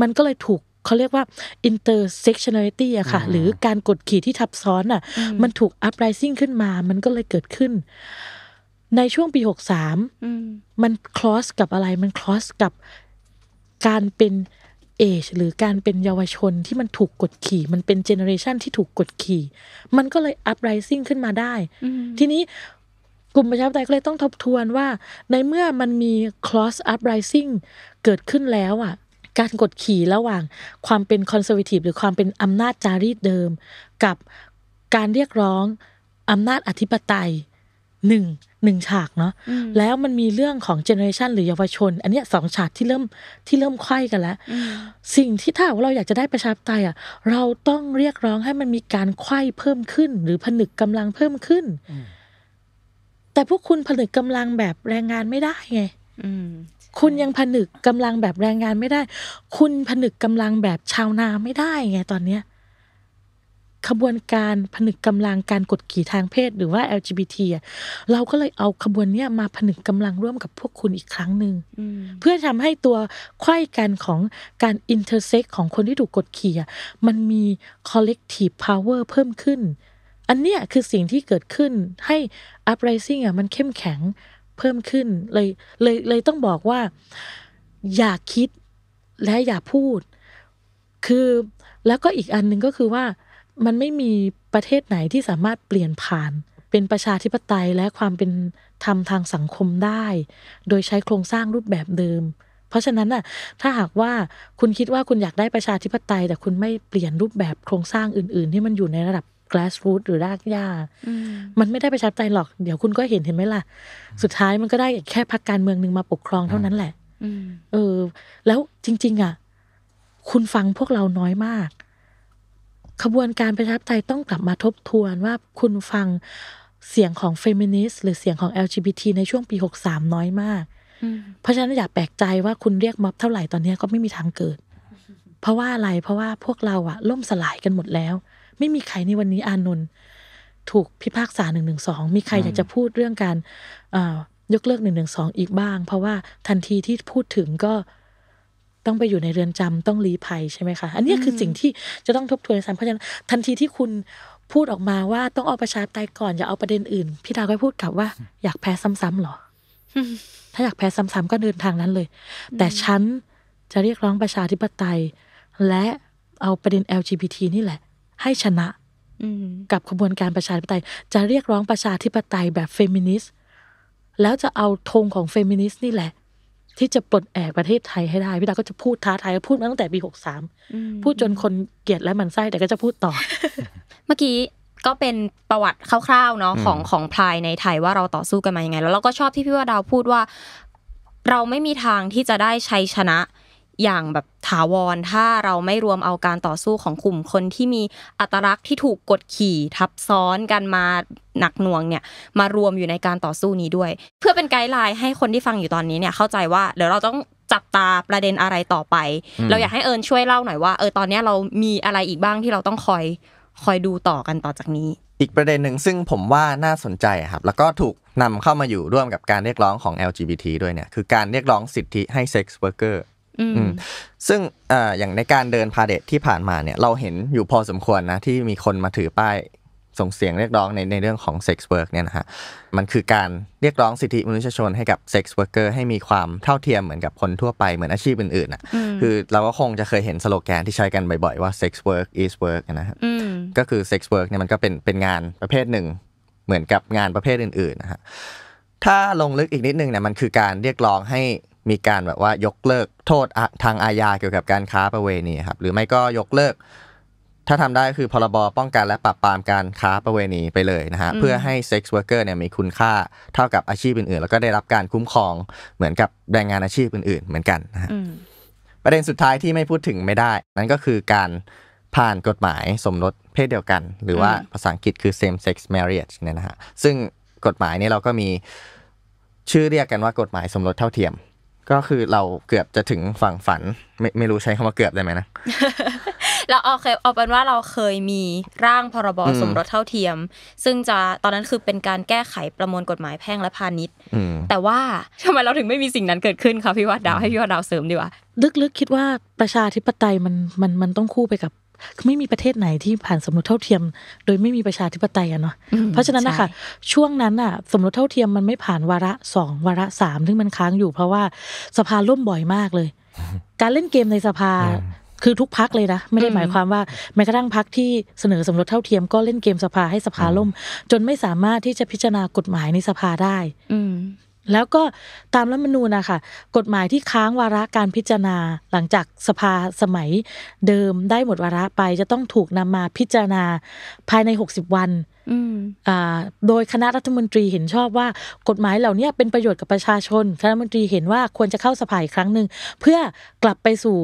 มันก็เลยถูก เขาเรียกว่า intersectionality อะค่ะ หรือการกดขี่ที่ทับซ้อนอะมันถูก uprising ขึ้นมา มันก็เลยเกิดขึ้นในช่วงปีหกสามมันคลอสกับอะไร มันคลอสกับการเป็นเอชหรือการเป็นเยาวชนที่มันถูกกดขี่ มันเป็นเจเนอเรชันที่ถูกกดขี่ มันก็เลยอัพไรซิ่งขึ้นมาได้ ทีนี้กลุ่มประชาธิปไตยก็เลยต้องทบทวนว่าในเมื่อมันมีคลอสอัพไรซิ่งเกิดขึ้นแล้วอ่ะ การกดขี่ระหว่างความเป็นคอนเซอร์วทีฟหรือความเป็นอำนาจจารีตเดิม กับการเรียกร้อง อำนาจอธิปไตยหนึ่งหนึ่งฉากเนาะแล้วมันมีเรื่องของเจเนอเรชันหรือเยาวชน อันนี้สองฉากที่เริ่มที่เริ่มไข้กันแล้วสิ่งที่ถ้าว่าเราอยากจะได้ประชาธิปไตยอ่ะ เราต้องเรียกร้องให้มันมีการไข้เพิ่มขึ้น หรือผนึกกำลังเพิ่มขึ้นแต่พวกคุณผนึกกำลังแบบแรงงานไม่ได้ไงคุณยังผนึกกำลังแบบแรงงานไม่ได้ คุณผนึกกำลังแบบชาวนาไม่ได้ไงตอนเนี้ยขบวนการผนึกกำลังการกดขี่ทางเพศหรือว่า LGBT เราก็เลยเอาขบวนเนี้ยมาผนึกกำลังร่วมกับพวกคุณอีกครั้งหนึ่งเพื่อทำให้ตัวไข้กันของการอินเตอร์เซ็กของคนที่ถูกกดขี่ มันมี collective power เพิ่มขึ้น อันเนี้ยคือสิ่งที่เกิดขึ้นให้ uprising อ่ะมันเข้มแข็งเพิ่มขึ้นเลยเลยเลยต้องบอกว่าอย่าคิดและอย่าพูด คือแล้วก็อีกอันหนึ่งก็คือว่ามันไม่มีประเทศไหนที่สามารถเปลี่ยนผ่านเป็นประชาธิปไตยและความเป็นธรรมทางสังคมได้ โดยใช้โครงสร้างรูปแบบเดิม เพราะฉะนั้นน่ะ ถ้าหากว่าคุณคิดว่าคุณอยากได้ประชาธิปไตย แต่คุณไม่เปลี่ยนรูปแบบโครงสร้างอื่นๆที่มันอยู่ในระดับ grassroot หรือรากหญ้ามันไม่ได้ประชาธิปไตยหรอก เดี๋ยวคุณก็เห็นเห็นไหมล่ะสุดท้ายมันก็ได้แค่พักการเมืองหนึ่งมาปกครองเท่านั้นแหละเออ แล้วจริงๆ อ่ะ คุณฟังพวกเราน้อยมากขบวนการประชาธิปไตยต้องกลับมาทบทวนว่าคุณฟังเสียงของเฟมินิสต์หรือเสียงของ LGBT ในช่วงปี 63 น้อยมากเพราะฉะนั้นอย่าแปลกใจว่าคุณเรียกม็อบเท่าไหร่ตอนนี้ก็ไม่มีทางเกิด เพราะว่าอะไร เพราะว่าพวกเราอะล่มสลายกันหมดแล้ว ไม่มีใครในวันนี้อานนท์ถูกพิพากษาหนึ่งหนึ่งสองมีใครอยากจะพูดเรื่องการยกเลิกหนึ่งหนึ่งสองอีกบ้าง เพราะว่าทันทีที่พูดถึงก็ต้องไปอยู่ในเรือนจำต้องรีภัยใช่ไหมคะอันนี้คือสิ่งที่จะต้องทบทวนซ้ำเพราะฉะนั้นทันทีที่คุณพูดออกมาว่าต้องเอาประชาธิปไตยก่อนอย่าเอาประเด็นอื่นพี่ดาวก็พูดกลับว่าอยากแพ้ซ้ำๆหรอถ้าอยากแพ้ซ้ำๆก็เดินทางนั้นเลย แต่ฉันจะเรียกร้องประชาธิปไตย และเอาประเด็น LGBT นี่แหละ ให้ชนะกับขบวนการประชาธิปไตย จะเรียกร้องประชาธิปไตยแบบเฟมินิสต์แล้วจะเอาธงของเฟมินิสต์นี่แหละที่จะปลดแอกประเทศไทยให้ได้ พี่ดาก็จะพูดท้าทายพูดมาตั้งแต่ปีหกสามพูดจนคนเกลียดและมันไส้แต่ก็จะพูดต่อ เมื่อกี้ก็เป็นประวัติคร่าวๆ เนาะของของพลายในไทยว่าเราต่อสู้กันมายังไง แล้วเราก็ชอบที่พี่ว่าดาวพูดว่าเราไม่มีทางที่จะได้ชัยชนะอย่างแบบถาวรถ้าเราไม่รวมเอาการต่อสู้ของกลุ่มคนที่มีอัตลักษณ์ที่ถูกกดขี่ทับซ้อนกันมาหนักหน่วงเนี่ยมารวมอยู่ในการต่อสู้นี้ด้วย เพื่อเป็นไกด์ไลน์ให้คนที่ฟังอยู่ตอนนี้เนี่ยเข้าใจว่าเดี๋ยวเราต้องจับตาประเด็นอะไรต่อไปเราอยากให้เอิญช่วยเล่าหน่อยว่าเออตอนนี้เรามีอะไรอีกบ้างที่เราต้องคอยคอยดูต่อกันต่อจากนี้ อีกประเด็นหนึ่งซึ่งผมว่าน่าสนใจครับแล้วก็ถูกนำเข้ามาอยู่ร่วมกับการเรียกร้องของ LGBT ด้วยเนี่ยคือการเรียกร้องสิทธิให้เซ็กซ์เวิร์กเกอร์ซึ่งออย่างในการเดินพาเดทที่ผ่านมาเนี่ยเราเห็นอยู่พอสมควรนะที่มีคนมาถือป้ายส่งเสียงเรียกร้องในในเรื่องของเซ็กซ์เวิร์กเนี่ยนะฮะมันคือการเรียกร้องสิทธิมนุษยชนให้กับเซ็กซ์เวิร์กเกอร์ให้มีความเท่าเทียมเหมือนกับคนทั่วไปเหมือนอาชีพอื่นๆอ่ะคือเราก็คงจะเคยเห็นสโลแกนที่ใช้กันบ่อย ๆ ว่า sex work is work นะฮะก็คือ sex work เนี่ยมันก็เป็นเป็นงานประเภทหนึ่งเหมือนกับงานประเภทอื่นๆนะฮะถ้าลงลึกอีกนิดนึงเนี่ยมันคือการเรียกร้องใหมีการแบบว่ายกเลิกโทษทางอาญาเกี่ยวกับการค้าประเวณีครับ หรือไม่ก็ยกเลิก ถ้าทำได้คือพรบ ป้องกันและปราบปรามการค้าประเวณีไปเลยนะฮะ เพื่อให้เซ็กซ์เวิร์กเกอร์เนี่ยมีคุณค่าเท่ากับอาชีพอื่นๆ แล้วก็ได้รับการคุ้มครองเหมือนกับแรงงานอาชีพอื่น ๆ เหมือนกันนะฮะประเด็นสุดท้ายที่ไม่พูดถึงไม่ได้ นั่นก็คือการผ่านกฎหมายสมรสเพศเดียวกัน หรือว่าภาษาอังกฤษคือ same sex marriage เนี่ยนะฮะ ซึ่งกฎหมายนี้เราก็มีชื่อเรียกกันว่ากฎหมายสมรสเท่าเทียมก็คือเราเกือบจะถึงฝั่งฝันไม่ไม่รู้ใช้คำว่าเกือบได้ไหมนะเราเอาเคยเอาเป็นว่าเราเคยมีร่างพรบสมรสเท่าเทียม ซึ่งจะตอนนั้นคือเป็นการแก้ไขประมวลกฎหมายแพ่ง และพาณิชย์แต่ว่าทำไมเราถึงไม่มีสิ่งนั้นเกิดขึ้นคะพี่วัดดาวให้พี่วัดดาวเสริมดีกว่า ลึกๆ คิดว่าประชาธิปไตยมันมันมันต้องคู่ไปกับไม่มีประเทศไหนที่ผ่านสมรสเท่าเทียมโดยไม่มีประชาธิปไตยอะเนาะ เพราะฉะนั้นนะคะช่วงนั้นอะสมรสเท่าเทียมมันไม่ผ่านวาระสองวาระสามซึ่งมันค้างอยู่เพราะว่าสภาล่มบ่อยมากเลย การเล่นเกมในสภา คือทุกพักเลยนะไม่ได้หมายความว่าแม้กระทั่งพักที่เสนอสมรสเท่าเทียมก็เล่นเกมสภาให้สภาล่ม จนไม่สามารถที่จะพิจารณากฎหมายในสภาได้แล้วก็ตามรัฐมนูญนะคะกฎหมายที่ค้างวาระการพิจารณา หลังจากสภาสมัยเดิมได้หมดวาระไปจะต้องถูกนำมาพิจารณาภายใน 60 วัน โดยคณะรัฐมนตรีเห็นชอบว่ากฎหมายเหล่านี้เป็นประโยชน์กับประชาชนคณะรัฐมนตรีเห็นว่าควรจะเข้าสภาอีกครั้งหนึ่งเพื่อกลับไปสู่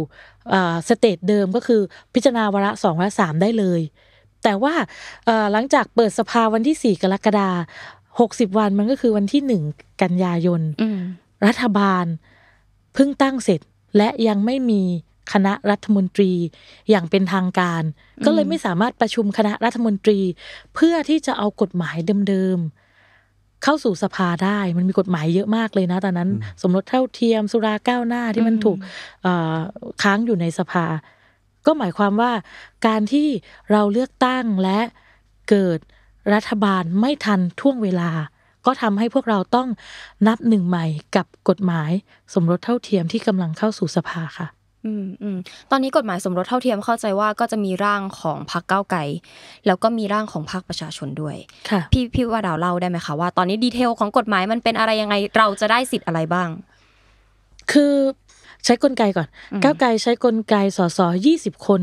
สเตจเดิมก็คือพิจารณาวาระสองวาระสามได้เลย แต่ว่าหลังจากเปิดสภาวันที่4กรกฎาคหกสิบวันมันก็คือวันที่หนึ่งกันยายนรัฐบาล เพิ่งตั้งเสร็จและยังไม่มีคณะรัฐมนตรีอย่างเป็นทางการ ก็เลยไม่สามารถประชุมคณะรัฐมนตรีเพื่อที่จะเอากฎหมายเดิมๆเข้าสู่สภาได้มันมีกฎหมายเยอะมากเลยนะ ตอนนั้น สมรสเท่าเทียมสุราก้าวหน้าที่มันถูกค้างอยู่ในสภา ก็หมายความว่าการที่เราเลือกตั้งและเกิดรัฐบาลไม่ทันท่วงเวลา ก็ทำให้พวกเราต้องนับหนึ่งใหม่กับกฎหมายสมรสเท่าเทียมที่กำลังเข้าสู่สภาค่ะ อืมอืมตอนนี้กฎหมายสมรสเท่าเทียมเข้าใจว่าก็จะมีร่างของพรรคก้าไกลแล้วก็มีร่างของพรรคประชาชนด้วยค่ะพี่พี่ว่าดาวเล่าได้ไหมคะว่าตอนนี้ดีเทลของกฎหมายมันเป็นอะไรยังไงเราจะได้สิทธิ์อะไรบ้าง คือใช้กลไกก่อนก้าวไกลใช้กลไกสสยี่สิบคน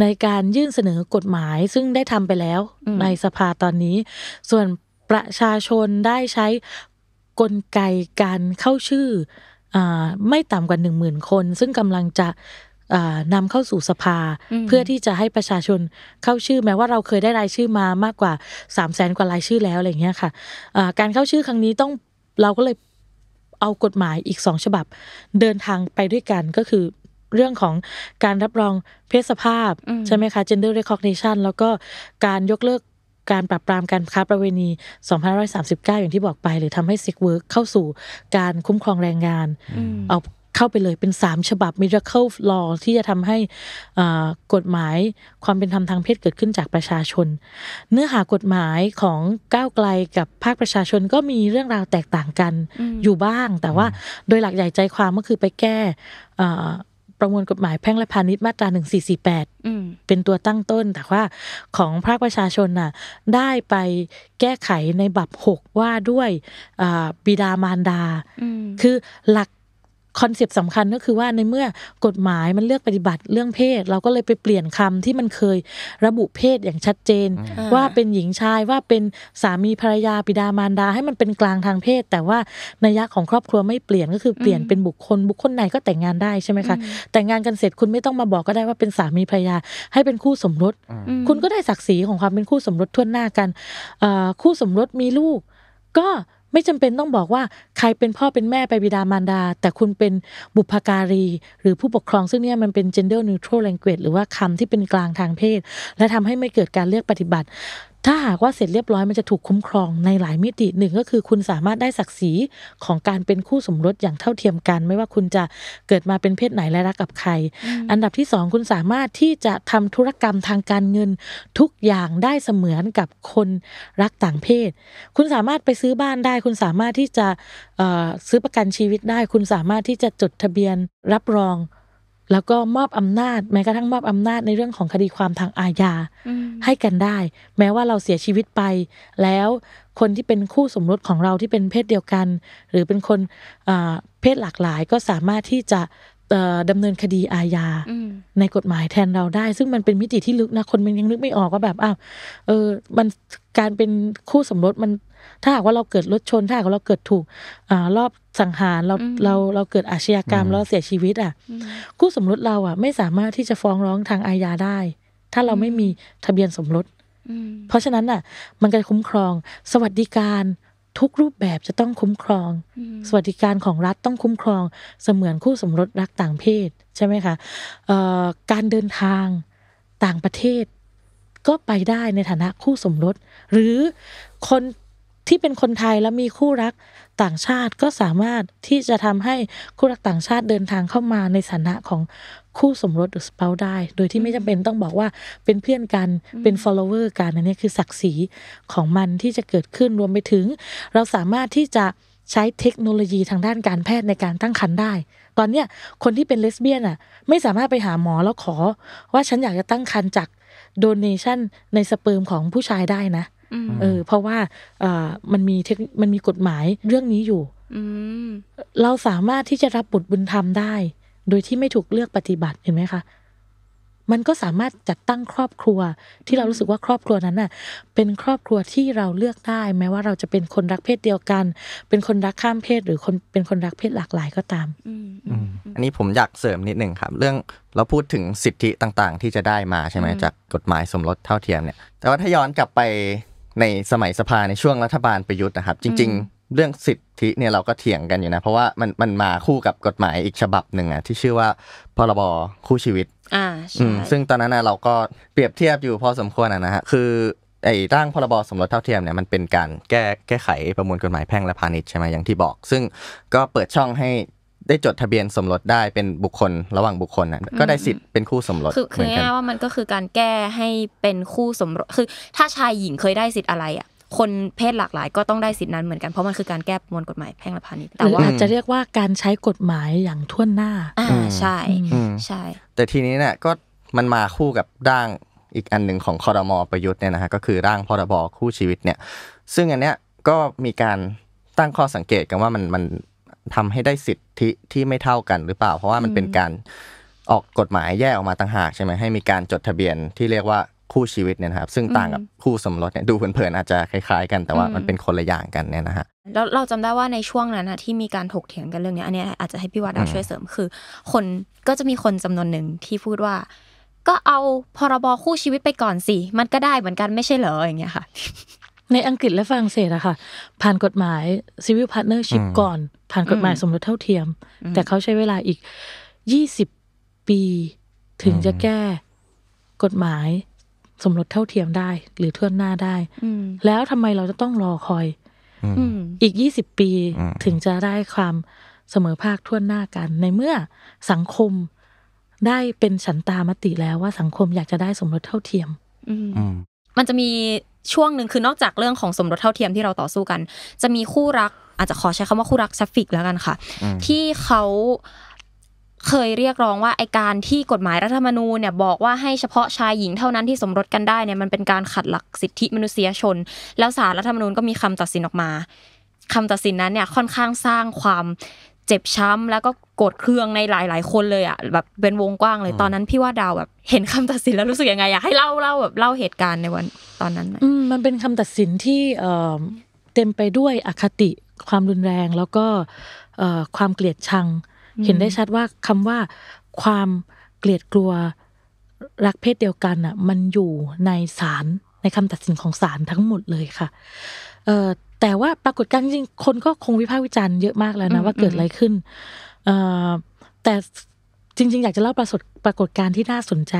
ในการยื่นเสนอกฎหมายซึ่งได้ทำไปแล้วในสภาตอนนี้ ส่วนประชาชนได้ใช้กลไกการเข้าชื่ออไม่ต่ำกว่าหนึ่งหมื่นคน ซึ่งกำลังจะนำเข้าสู่สภาเพื่อที่จะให้ประชาชนเข้าชื่อแม้ว่าเราเคยได้รายชื่อมามากกว่าสามแสนกว่ารายชื่อแล้วอะไรเงี้ยค่ะะการเข้าชื่อครั้งนี้ต้องเราก็เลยเอากฎหมายอีกสองฉบับ เดินทางไปด้วยกันก็คือเรื่องของการรับรองเพศสภาพ ใช่ไหมคะ gender recognition แล้วก็การยกเลิกการปรับปรามการค้าประเวณี2539 อย่างที่บอกไป หรือทำให้ Sick Work เข้าสู่การคุ้มครองแรงงานเอาเข้าไปเลยเป็น3ฉบับ Miracle Law ที่จะทำให้กฎหมายความเป็นธรรมทางเพศเกิดขึ้นจากประชาชน เนื้อหากฎหมายของก้าวไกลกับภาคประชาชนก็มีเรื่องราวแตกต่างกันอยู่บ้าง แต่ว่าโดยหลักใหญ่ใจความก็คือไปแก้ประมวลกฎหมายแพ่งและพาณิชย์มาตรา 1448 เป็นตัวตั้งต้น แต่ว่าของภาคประชาชนน่ะได้ไปแก้ไขในบับ6ว่าด้วยบิดามารดา คือหลักคอนเซปต์สำคัญก็คือว่าในเมื่อกฎหมายมันเลือกปฏิบัติเรื่องเพศเราก็เลยไปเปลี่ยนคำที่มันเคยระบุเพศอย่างชัดเจน ว่าเป็นหญิงชายว่าเป็นสามีภรรยาปิดามารดาให้มันเป็นกลางทางเพศ แต่ว่านัยยะของครอบครัวไม่เปลี่ยนก็คือเปลี่ยนเป็นบุคคลบุคคลไหนก็แต่งงานได้ใช่ไหมคะแต่งงานกันเสร็จคุณไม่ต้องมาบอกก็ได้ว่าเป็นสามีภรรยา ให้เป็นคู่สมรส คุณก็ได้ศักดิ์ศรีของความเป็นคู่สมรสทั่วหน้ากันคู่สมรสมีลูก ก็ไม่จำเป็นต้องบอกว่าใครเป็นพ่อเป็นแม่ไปบิดามารดา แต่คุณเป็นบุพการี หรือผู้ปกครองซึ่งเนี่ยมันเป็น gender neutral language หรือว่าคำที่เป็นกลางทางเพศ และทำให้ไม่เกิดการเลือกปฏิบัติถ้าหากว่าเสร็จเรียบร้อย มันจะถูกคุ้มครองในหลายมิติหนึ่งก็คือ คุณสามารถได้ศักดิ์ศรีของการเป็นคู่สมรสอย่างเท่าเทียมกัน ไม่ว่าคุณจะเกิดมาเป็นเพศไหนและรักกับใคร อันดับที่สองคุณสามารถที่จะทำธุรกรรมทางการเงินทุกอย่างได้เสมือนกับคนรักต่างเพศ คุณสามารถไปซื้อบ้านได้ คุณสามารถที่จะซื้อประกันชีวิตได้ คุณสามารถที่จะจดทะเบียนรับรองแล้วก็มอบอำนาจ แม้กระทั่งมอบอำนาจในเรื่องของคดีความทางอาญา ให้กันได้ แม้ว่าเราเสียชีวิตไป แล้วคนที่เป็นคู่สมรสของเราที่เป็นเพศเดียวกัน หรือเป็นคนเพศหลากหลายก็สามารถที่จะดำเนินคดีอาญาในกฎหมายแทนเราได้ ซึ่งมันเป็นมิติที่ลึกนะคนมันยังนึกไม่ออกว่าแบบอ้าวเออมันการเป็นคู่สมรสมันถ้าหากว่าเราเกิดรถชนถ้าหากว่าเราเกิดถูกอรอบสังหารเราเราเราเกิดอาชญากรรมเราเสียชีวิต อ่ะ คู่สมรสเราอ่ะ ไม่สามารถที่จะฟ้องร้องทางอาญาได้ ถ้าเราไม่มีทะเบียนสมรสเพราะฉะนั้นอ่ะ มันจะคุ้มครองสวัสดิการทุกรูปแบบจะต้องคุ้มครอง สวัสดิการของรัฐต้องคุ้มครองเสมือนคู่สมรสรักต่างเพศใช่ไหมคะการเดินทางต่างประเทศ ก็ไปได้ในฐานะคู่สมรส หรือคนที่เป็นคนไทยแล้วมีคู่รักต่างชาติก็สามารถที่จะทำให้คู่รักต่างชาติเดินทางเข้ามาในฐานะของคู่สมรสหรือสปาได้ โดยที่ไม่จำเป็นต้องบอกว่าเป็นเพื่อนกัน เป็น follower กันอันนี้คือศักดิ์ศรีของมันที่จะเกิดขึ้นรวมไปถึง เราสามารถที่จะใช้เทคโนโลยีทางด้านการแพทย์ในการตั้งครรภ์ได้ ตอนเนี้คนที่เป็นเลสเบี้ยนอ่ะไม่สามารถไปหาหมอแล้วขอว่าฉันอยากจะตั้งครรภ์จากโดเนชั่นในสเปิร์มของผู้ชายได้นะ เออ เพราะว่าอ่ามันมีเทคมันมีกฎหมายเรื่องนี้อยู่เราสามารถที่จะรับบุตรบุญธรรมได้โดยที่ไม่ถูกเลือกปฏิบัติเห็นไหมคะ มันก็สามารถจัดตั้งครอบครัวที่เรารู้สึกว่าครอบครัวนั้นน่ะ เป็นครอบครัวที่เราเลือกได้ แม้ว่าเราจะเป็นคนรักเพศเดียวกัน เป็นคนรักข้ามเพศหรือคนเป็นคนรักเพศหลากหลายก็ตาม อันนี้ผมอยากเสริมนิดหนึ่งครับเรื่อง เราพูดถึงสิทธิต่างๆที่จะได้มาใช่ไหมจากกฎหมายสมรสเท่าเทียมเนี่ยแต่ว่าถ้าย้อนกลับไปในสมัยสภาในช่วงรัฐบาลประยุทธ์นะครับจริง ๆเรื่องสิทธิเนี่ยเราก็เถียงกันอยู่นะเพราะว่ามันมันมาคู่กับกฎหมายอีกฉบับหนึ่งอ่ะที่ชื่อว่าพรบคู่ชีวิตอ่าใช่ซึ่งตอนนั้นเราก็เปรียบเทียบอยู่พอสมควรนะฮะ คือไอ้ร่างพรบสมรสเท่าเทียมเนี่ยมันเป็นการแก้แก้ไขประมวลกฎหมายแพ่งและพาณิชย์ใช่ไหมอย่างที่บอก ซึ่งก็เปิดช่องให้ได้จดทะเบียนสมรสได้เป็นบุคคลระหว่างบุคคลนะก็ได้สิทธิ์เป็นคู่สมรสคือคือง่ายว่ามันก็คือการแก้ให้เป็นคู่สมรสคือถ้าชายหญิงเคยได้สิทธิ์อะไรอ่ะคนเพศหลากหลายก็ต้องได้สิทธินั้นเหมือนกัน เพราะมันคือการแก้มวลกฎหมายแพ่งและพาณิชย์แต่ว่าอาจจะเรียกว่าการใช้กฎหมายอย่างท่วนหน้าอ่าใช่ใช่ แต่ทีนี้เนี่ยก็มันมาคู่กับร่างอีกอันหนึ่งของคอรมอประยุทธ์เนี่ยนะฮะก็คือร่างพรบคู่ชีวิตเนี่ย ซึ่งอันเนี้ยก็มีการตั้งข้อสังเกตกันว่ามันมันทำให้ได้สิทธิที่ไม่เท่ากันหรือเปล่า เพราะว่ามันเป็นการออกกฎหมายแยกออกมาต่างหากใช่ไหมให้มีการจดทะเบียนที่เรียกว่าคู่ชีวิตเนี่ยนะครับซึ่งต่างกับ คู่สมรสเนี่ยดูเผินๆอาจจะคล้ายๆกัน แต่ว่ามันเป็นคนละอย่างกันเนี่ยนะฮะแล้วเราจำได้ว่าในช่วงนั้นนะที่มีการถกเถียงกันเรื่องนี้อันนี้ อาจจะให้พี่วัดช่วยเสริมคือ คนก็จะมีคนจำนวนหนึ่งที่พูดว่าก็เอาพรบคู่ชีวิตไปก่อนสิมันก็ได้เหมือนกันไม่ใช่เหรออย่างเงี้ยค่ะ ในอังกฤษและฝรั่งเศสอะค่ะ ผ่านกฎหมาย civil partnership ก่อน ผ่านกฎหมายสมรสเท่าเทียม แต่เขาใช้เวลาอีกยี่สิบปีถึงจะแก้กฎหมายสมรสเท่าเทียมได้ หรือทั่นหน้าได้แล้วทำไมเราจะต้องรอคอยอีกยี่สิบปีถึงจะได้ความเสมอภาคทั่วหน้ากัน ในเมื่อสังคมได้เป็นฉันตามติแล้วว่าสังคมอยากจะได้สมรสเท่าเทียมมันจะมีช่วงหนึ่งคือนอกจากเรื่องของสมรสเท่าเทียมที่เราต่อสู้กัน จะมีคู่รัก อาจจะขอใช้คำว่าคู่รักซัฟฟิกแล้วกันค่ะที่เขาเคยเรียกร้องว่า ไอการที่กฎหมายรัฐธรรมนูญเนี่ย บอกว่าให้เฉพาะชายหญิงเท่านั้นที่สมรสกันได้เนี่ย มันเป็นการขัดหลักสิทธิมนุษยชน แล้วสารรัฐธรรมนูญก็มีคำตัดสินออกมา คำตัดสินนั้นเนี่ย ค่อนข้างสร้างความเจ็บช้ำแล้วก็โกรธเคืองในหลาย ๆ คนเลยอ่ะ แบบเป็นวงกว้างเลยตอนนั้นพี่ว่าดาวแบบเห็นคำตัดสินแล้วรู้สึกยังไงอยากให้เล่าเล่าแบบเล่าเหตุการณ์ในวันตอนนั้นไหมมันเป็นคำตัดสินที่เต็มไปด้วยอคติความรุนแรงแล้วก็ความเกลียดชังเห็นได้ชัดว่าคำว่าความเกลียดกลัวรักเพศเดียวกันอ่ะ มันอยู่ในศาลในคำตัดสินของศาลทั้งหมดเลยค่ะ เอแต่ว่าปรากฏการณ์จริงคนก็คงวิพากษ์วิจารณ์เยอะมากแล้วนะ ว่าเกิดอะไรขึ้น เออแต่จริงๆ อยากจะเล่าประสดปรากฏการณ์ที่น่าสนใจ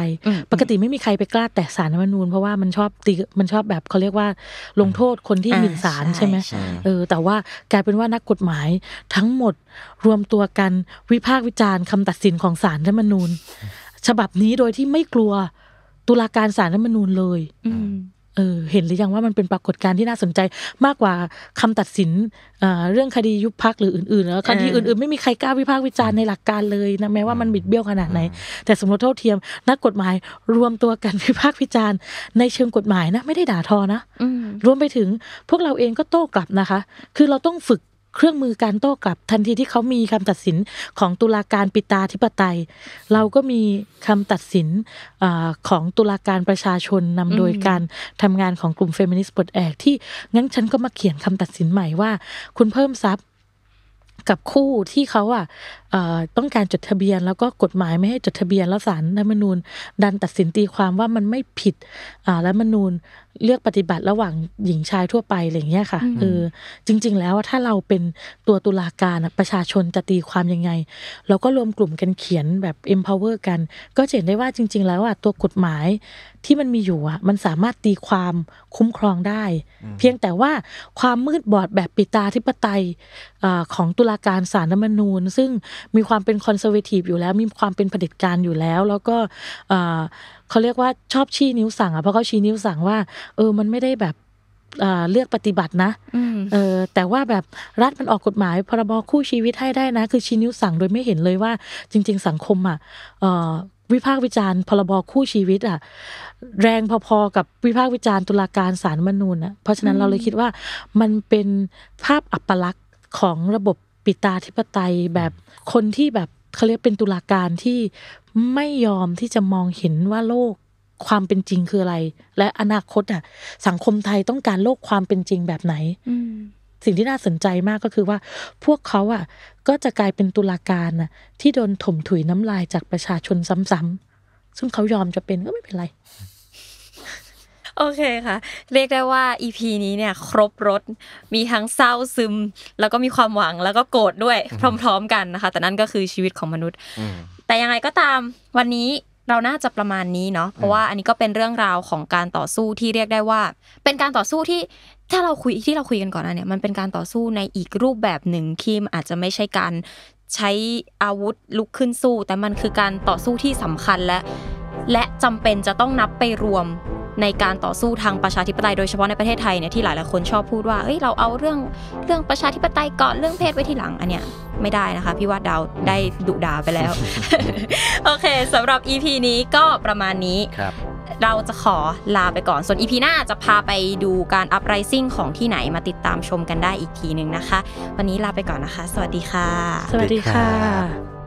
ปกติไม่มีใครไปกล้าแตะสารรัฐมนูญเพราะว่ามันชอบตีมันชอบแบบเขาเรียกว่าลงโทษคนที่หมิ่นสารใช่ไหมเออแต่ว่ากลายเป็นว่านักกฎหมายทั้งหมด รวมตัวกันวิพากษ์วิจารณ์คำตัดสินของสารรัฐมนูญ ฉบับนี้โดยที่ไม่กลัวตุลาการสารรัฐมนูญเลยเออเห็นหรือยังว่ามันเป็นปรากฏการณ์ที่น่าสนใจมากกว่าคำตัดสิน เรื่องคดียุบพักหรืออื่นๆแล้วคดีอื่นๆไม่มีใครกล้าวิพากษ์วิจารณ์ในหลักการเลยนะแม้ว่ามันบิดเบี้ยวขนาดไหน แต่สมรสเท่าเทียมนักกฎหมายรวมตัวกันวิพากษ์วิจารณ์ในเชิงกฎหมายนะไม่ได้ด่าทอนะรวมไปถึงพวกเราเองก็โต้กลับนะคะคือเราต้องฝึกเครื่องมือการโต้กลับทันทีที่เขามีคำตัดสินของตุลาการปิตาธิปไตย เราก็มีคำตัดสินอของตุลาการประชาชนนำโดยการทำงานของกลุ่มเฟมินิสต์ปลดแอกที่งั้นฉันก็มาเขียนคำตัดสินใหม่ว่า คุณเพิ่มทรัพย์กับคู่ที่เขาอ่ะต้องการจดทะเบียนแล้วก็กฎหมายไม่ให้จดทะเบียนแล้วสารรัฐมนูญ ดันตัดสินตีความว่ามันไม่ผิดรัฐมนูญเลือกปฏิบัติระหว่างหญิงชายทั่วไปอะไรอย่างเงี้ยค่ะคือจริงๆแล้วถ้าเราเป็นตัวตุลาการประชาชนจะตีความยังไง เราก็รวมกลุ่มกันเขียนแบบ empower กัน ก็เห็นได้ว่าจริงๆแล้วว่าตัวกฎหมายที่มันมีอยู่อ่ะมันสามารถตีความคุ้มครองได้ เพียงแต่ว่าความมืดบอดแบบปิตาธิปไตยของตุลาการสารรัฐมนูญ ซึ่งมีความเป็นคอนเซอร์เวทีฟอยู่แล้วมีความเป็นเผด็จการอยู่แล้ว แล้วก็เขาเรียกว่าชอบชี้นิ้วสั่งอ่ะเพราะเขาชี้นิ้วสั่งว่า เออมันไม่ได้แบบเลือกปฏิบัตินะเออแต่ว่าแบบรัฐมันออกกฎหมาย พรบคู่ชีวิตให้ได้นะ คือชี้นิ้วสั่ง โดยไม่เห็นเลยว่า จริง ๆ สังคมอ่ะวิพากษ์วิจารณ์พรบคู่ชีวิตอ่ะแรงพอๆกับวิพากษ์วิจารณ์ตุลาการสารมนูนะเพราะฉะนั้นเราเลยคิดว่า มันเป็นภาพอัปลักษณ์ของระบบิตาธิปไตยแบบคนที่แบบเขาเรียกเป็นตุลาการที่ไม่ยอมที่จะมองเห็นว่าโลกความเป็นจริงคืออะไร และอนาคต อ่ะ สังคมไทยต้องการโลกความเป็นจริงแบบไหนสิ่งที่น่าสนใจมากก็คือว่า พวกเขาอ่ะก็จะกลายเป็นตุลาการน่ะ ที่โดนถมถุยน้ำลายจากประชาชนซ้ำๆซึ่งเขายอมจะเป็นก็ไม่เป็นไรโอเคค่ะเรียกได้ว่า EP นี้เนี่ยครบรถมีทั้งเศร้าซึม แล้วก็มีความหวังแล้วก็โกรธด้วยพร้อมๆกันนะคะ แต่นั่นก็คือชีวิตของมนุษย์แต่ยังไงก็ตามวันนี้เราน่าจะประมาณนี้เนาะเพราะว่าอันนี้ก็เป็นเรื่องราวของการต่อสู้ที่เรียกได้ว่า เป็นการต่อสู้ที่ถ้าเราคุยที่เราคุยกันก่อนนะเนี่ยมันเป็นการต่อสู้ในอีกรูปแบบหนึ่งที่อาจจะไม่ใช่การใช้อาวุธลุกขึ้นสู้ แต่มันคือการต่อสู้ที่สำคัญ และและจำเป็นจะต้องนับไปรวมในการต่อสู้ทางประชาธิปไตยโดยเฉพาะในประเทศไทยเนี่ยที่หลายๆคนชอบพูดว่าเฮ้ยเราเอาเรื่องเรื่องประชาธิปไตยก่อนเรื่องเพศไว้ที่หลังอันเนี้ยไม่ได้นะคะพี่วาดาวได้ดุดาไปแล้วโอเคสำหรับ EP นี้ก็ประมาณนี้ครับ เราจะขอลาไปก่อน ส่วนอีพีหน้าจะพาไปดูการอัปไรซิ่งของที่ไหนมาติดตามชมกันได้อีกทีหนึ่งนะคะ วันนี้ลาไปก่อนนะคะ สวัสดีค่ะ สวัสดีค่ะ